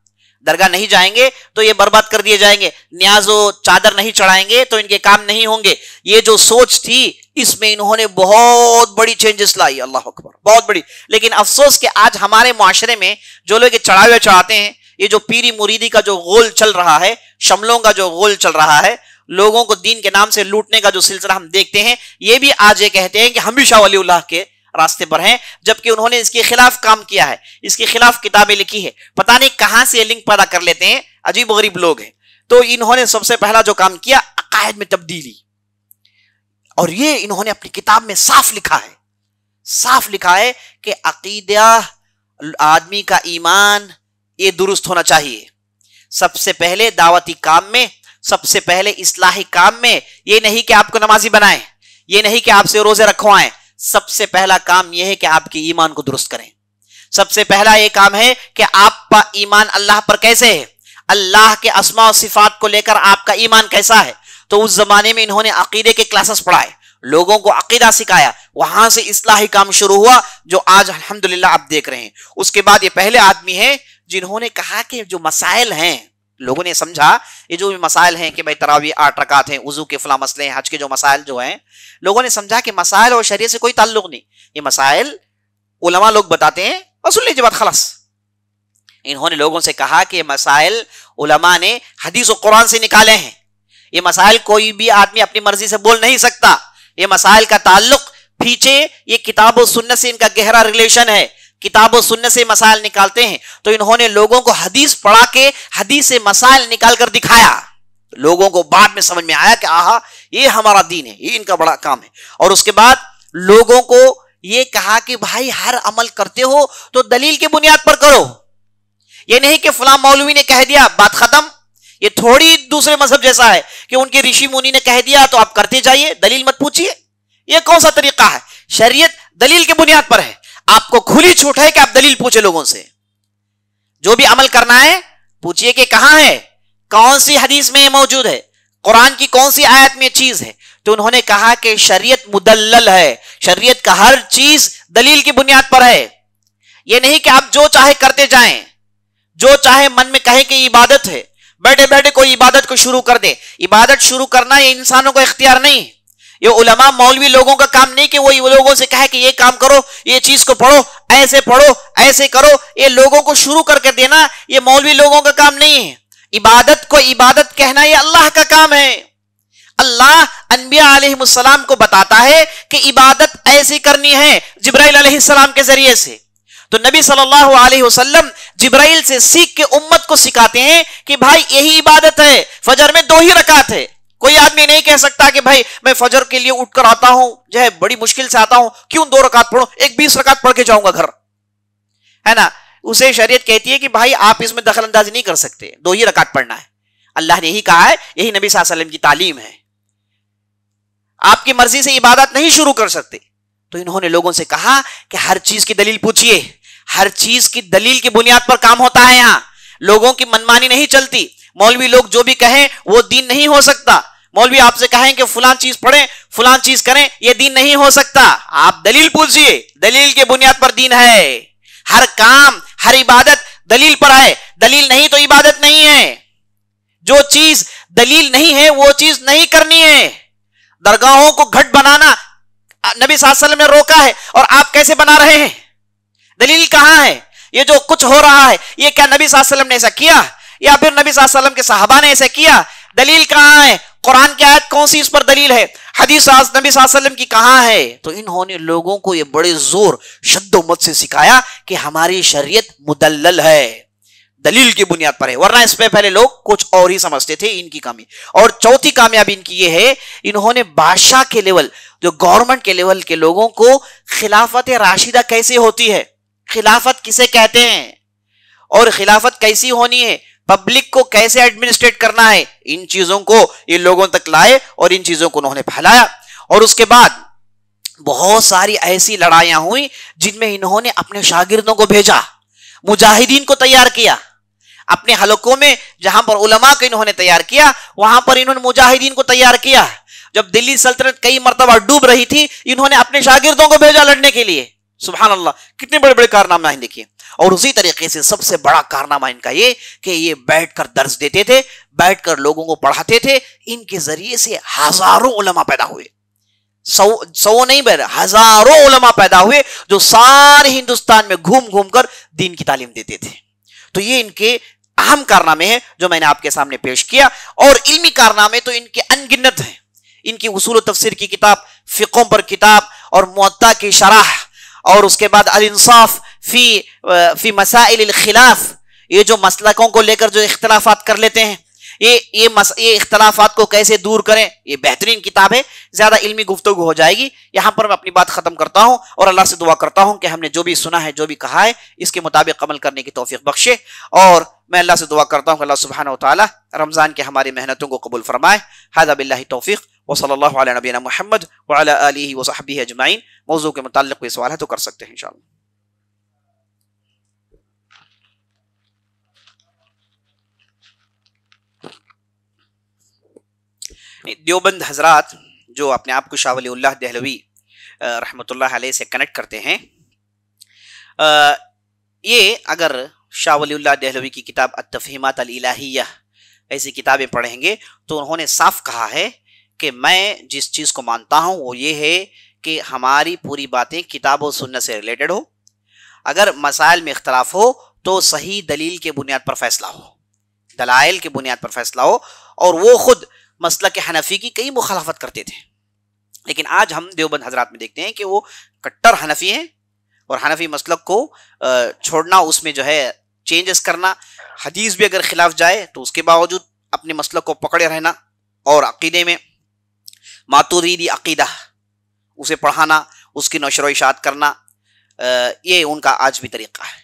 दरगाह नहीं जाएंगे तो ये बर्बाद कर दिए जाएंगे न्याजो चादर नहीं चढ़ाएंगे तो इनके काम नहीं होंगे ये जो सोच थी इसमें इन्होंने बहुत बड़ी चेंजेस लाई अल्लाह अकबर बहुत बड़ी लेकिन अफसोस के आज हमारे माशरे में जो लोग ये चढ़ावे चढ़ाते हैं ये जो पीरी मुरीदी का जो गोल चल रहा है शमलों का जो गोल चल रहा है लोगों को दीन के नाम से लूटने का जो सिलसिला हम देखते हैं ये भी आज ये कहते हैं कि हमेशा वली के रास्ते पर हैं जबकि उन्होंने इसके खिलाफ काम किया है इसके खिलाफ किताबें लिखी है पता नहीं कहां से लिंक पैदा कर लेते हैं अजीब गरीब लोग हैं तो इन्होंने सबसे पहला जो काम किया अकायद में तब्दीली और ये इन्होंने अपनी किताब में साफ लिखा है साफ लिखा है कि अकीदा आदमी का ईमान ये दुरुस्त होना चाहिए सबसे पहले दावती काम में सबसे पहले इसलाही काम में ये नहीं कि आपको नमाजी बनाए ये नहीं कि आपसे रोजे रखवाएं सबसे पहला काम यह है कि आपके ईमान को दुरुस्त करें सबसे पहला यह काम है कि आपका ईमान अल्लाह पर कैसे है अल्लाह के असमा और सिफात को लेकर आपका ईमान कैसा है तो उस जमाने में इन्होंने अकीदे के क्लासेस पढ़ाए लोगों को अकीदा सिखाया वहां से इसलाही काम शुरू हुआ जो आज अलहमदुल्ला आप देख रहे हैं उसके बाद ये पहले आदमी है जिन्होंने कहा कि जो मसाइल हैं लोगों ने समझा ये जो भी मसाइल हैं कि भाई तरावी आठ रकात हैं उजू के फला मसले हैं हज के जो मसाइल जो हैं लोगों ने समझा कि मसाइल और शरीय से कोई ताल्लुक नहीं ये मसाइल उलमा लोग बताते हैं और सुन लीजिए बात खलास इन्होंने लोगों से कहा कि मसाइल उलमा ने हदीस और कुरान से निकाले हैं ये मसाइल कोई भी आदमी अपनी मर्जी से बोल नहीं सकता ये मसाइल का ताल्लुक पीछे ये किताब और सुन्नत से इनका गहरा रिलेशन है किताब सुनने से मसाइल निकालते हैं तो इन्होंने लोगों को हदीस पढ़ा के हदीस से मसाइल निकाल कर दिखाया तो लोगों को बाद में समझ में आया कि आहा ये हमारा दीन है ये इनका बड़ा काम है और उसके बाद लोगों को ये कहा कि भाई हर अमल करते हो तो दलील की बुनियाद पर करो ये नहीं कि फलाम मौलवी ने कह दिया बात खत्म ये थोड़ी दूसरे मजहब जैसा है कि उनके ऋषि मुनि ने कह दिया तो आप करते जाइए दलील मत पूछिए ये कौन सा तरीका है शरीयत दलील के बुनियाद पर है आपको खुली छूट है कि आप दलील पूछे लोगों से जो भी अमल करना है पूछिए कि कहां है कौन सी हदीस में मौजूद है कुरान की कौन सी आयत में चीज है तो उन्होंने कहा कि शरीयत मुदल्लल है शरीयत का हर चीज दलील की बुनियाद पर है यह नहीं कि आप जो चाहे करते जाएं जो चाहे मन में कहे कि इबादत है बैठे बैठे कोई इबादत को शुरू कर दे इबादत शुरू करना ये इंसानों का इख्तियार नहीं है ये उलमा मौलवी लोगों का काम नहीं कि वो लोगों से कहे कि ये काम करो ये चीज को पढ़ो ऐसे पढ़ो ऐसे करो ये लोगों को शुरू करके देना ये मौलवी लोगों का काम नहीं है इबादत को इबादत कहना ये अल्लाह का काम है अल्लाह अनबियालाम को बताता है कि इबादत ऐसी करनी है जिब्राइल के जरिए से तो नबी सल्लल्लाहु अलैहि वसल्लम जिब्राइल से सीख के उम्मत को सिखाते हैं कि भाई यही इबादत है फजर में दो ही रकात है कोई आदमी नहीं कह सकता कि भाई मैं फजर के लिए उठकर आता हूं जो है बड़ी मुश्किल से आता हूं क्यों दो रकात पढ़ो एक बीस रकात पढ़ के जाऊंगा घर है ना उसे शरीयत कहती है कि भाई आप इसमें दखल अंदाजी नहीं कर सकते दो ही रकात पढ़ना है अल्लाह ने यही कहा है यही नबी वसल्लम की तालीम है आपकी मर्जी से इबादत नहीं शुरू कर सकते तो इन्होंने लोगों से कहा कि हर चीज की दलील पूछिए हर चीज की दलील की बुनियाद पर काम होता है यहां लोगों की मनमानी नहीं चलती मौलवी लोग जो भी कहें वो दीन नहीं हो सकता मौलवी आपसे कहें कि फुलान चीज पढ़े फुलान चीज करें ये दीन नहीं हो सकता आप दलील पूछिए दलील के बुनियाद पर दीन है हर काम हर इबादत दलील पर है दलील नहीं तो इबादत नहीं है जो चीज दलील नहीं है वो चीज नहीं करनी है दरगाहों को घट बनाना नबी वसल्लम ने रोका है और आप कैसे बना रहे हैं दलील कहां है ये जो कुछ हो रहा है ये क्या नबी वसल्लम ने ऐसा किया या फिर नबी वसल्लम के साहबा ने ऐसा किया दलील कहाँ है कुरान की आयत कौन सी इस पर दलील है हदीस नबी वसल्लम की कहाँ है तो इन्होंने लोगों को ये बड़े जोर शद्दोमत से सिखाया कि हमारी शरीयत मुदल्लल है दलील की बुनियाद पर है वरना इस पर पहले लोग कुछ और ही समझते थे इनकी कामी और चौथी कामयाबी इनकी ये है इन्होंने बादशाह के लेवल जो गवर्नमेंट के लेवल के लोगों को खिलाफत राशिदा कैसे होती है खिलाफत किसे कहते हैं और खिलाफत कैसी होनी है पब्लिक को कैसे एडमिनिस्ट्रेट करना है इन चीजों को ये लोगों तक लाए और इन चीजों को उन्होंने फैलाया और उसके बाद बहुत सारी ऐसी लड़ाइयां हुई जिनमें इन्होंने अपने शागिर्दों को भेजा मुजाहिदीन को तैयार किया अपने हलकों में जहां पर उलमा को इन्होंने तैयार किया वहां पर इन्होंने मुजाहिदीन को तैयार किया जब दिल्ली सल्तनत कई मरतबा डूब रही थी इन्होंने अपने शागिर्दों को भेजा लड़ने के लिए सुबह अल्लाह कितने बड़े बड़े कारनामे देखिए और उसी तरीके से सबसे बड़ा कारनामा इनका ये कि ये बैठकर दर्ज देते थे बैठकर लोगों को पढ़ाते थे इनके जरिए से हजारों उलमा पैदा हुए सौ सौ नहीं बैठ हजारों उलमा पैदा हुए जो सारे हिंदुस्तान में घूम घूम कर दीन की तालीम देते थे तो ये इनके अहम कारनामे हैं जो मैंने आपके सामने पेश किया और इल्मी कारनामे तो इनके अनगिनत हैं इनकी उसूल तफसर की किताब फ़िकों पर किताब और मुत्ता की शराह और उसके बाद अल इंसाफ फी फी मसाइल खिलाफ ये जो मसलकों को लेकर जो इख्तलाफात कर लेते हैं ये ये मस, ये इख्तलाफात को कैसे दूर करें ये बेहतरीन किताब है ज़्यादा इल्मी गुफ्तु हो जाएगी यहाँ पर मैं अपनी बात ख़त्म करता हूँ और अल्लाह से दुआ करता हूँ कि हमने जो भी सुना है जो भी कहा है इसके मुताबिक अमल करने की तोफ़ी बख्शे और मैं अल्लाह से दुआ करता हूँ अल्लाह सुबहान ताली रमज़ान के हमारी मेहनतों को कबूल फ़रमाए हादा बिल्ला तोफ़ी वसल नबीना महमद वाली वसहबी अजमाइन मौजू के मतलब कोई सवाल है तो कर सकते हैं इन देवबंद हजरात जो अपने आप को शाह दहलवी रहमतुल्लाह अलैह से कनेक्ट करते हैं आ, ये अगर शाह वलील्ला दहलवी की किताब अतफ़ीमत अलाहिया ऐसी किताबें पढ़ेंगे तो उन्होंने साफ कहा है कि मैं जिस चीज़ को मानता हूँ वो ये है कि हमारी पूरी बातें किताब और सुनने से रिलेटेड हो अगर मसाइल में इख्तलाफ हो तो सही दलील के बुनियाद पर फैसला हो दलाइल के बुनियाद पर फैसला हो और वो खुद मसल के हनफी की कई मुखालफत करते थे लेकिन आज हम देवबंद हजरात में देखते हैं कि वो कट्टर हनफी हैं और हनफी मसलक को छोड़ना उसमें जो है चेंजेस करना हदीस भी अगर खिलाफ जाए तो उसके बावजूद अपने मसलक को पकड़े रहना और अकीदे में मातुरीदी अकीदा उसे पढ़ाना उसकी नशर करना ये उनका आज भी तरीक़ा है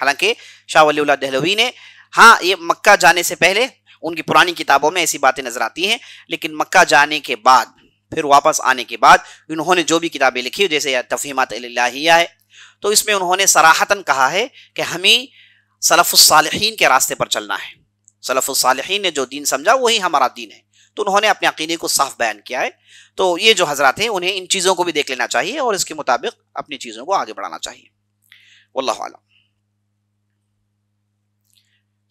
हालांकि शाह वली दहलवी ने हाँ ये मक्का जाने से पहले उनकी पुरानी किताबों में ऐसी बातें नजर आती हैं लेकिन मक्का जाने के बाद फिर वापस आने के बाद इन्होंने जो भी किताबें लिखी जैसे तफहीमत लाहिया है तो इसमें उन्होंने सराहतन कहा है कि हमें सलफ़ुसालहीन के रास्ते पर चलना है सलफ़ुसालहीन ने जो दीन समझा वही हमारा दीन है तो उन्होंने अपने अकीदे को साफ बयान किया है तो ये जो हजरात हैं उन्हें इन चीज़ों को भी देख लेना चाहिए और इसके मुताबिक अपनी चीज़ों को आगे बढ़ाना चाहिए वल्लम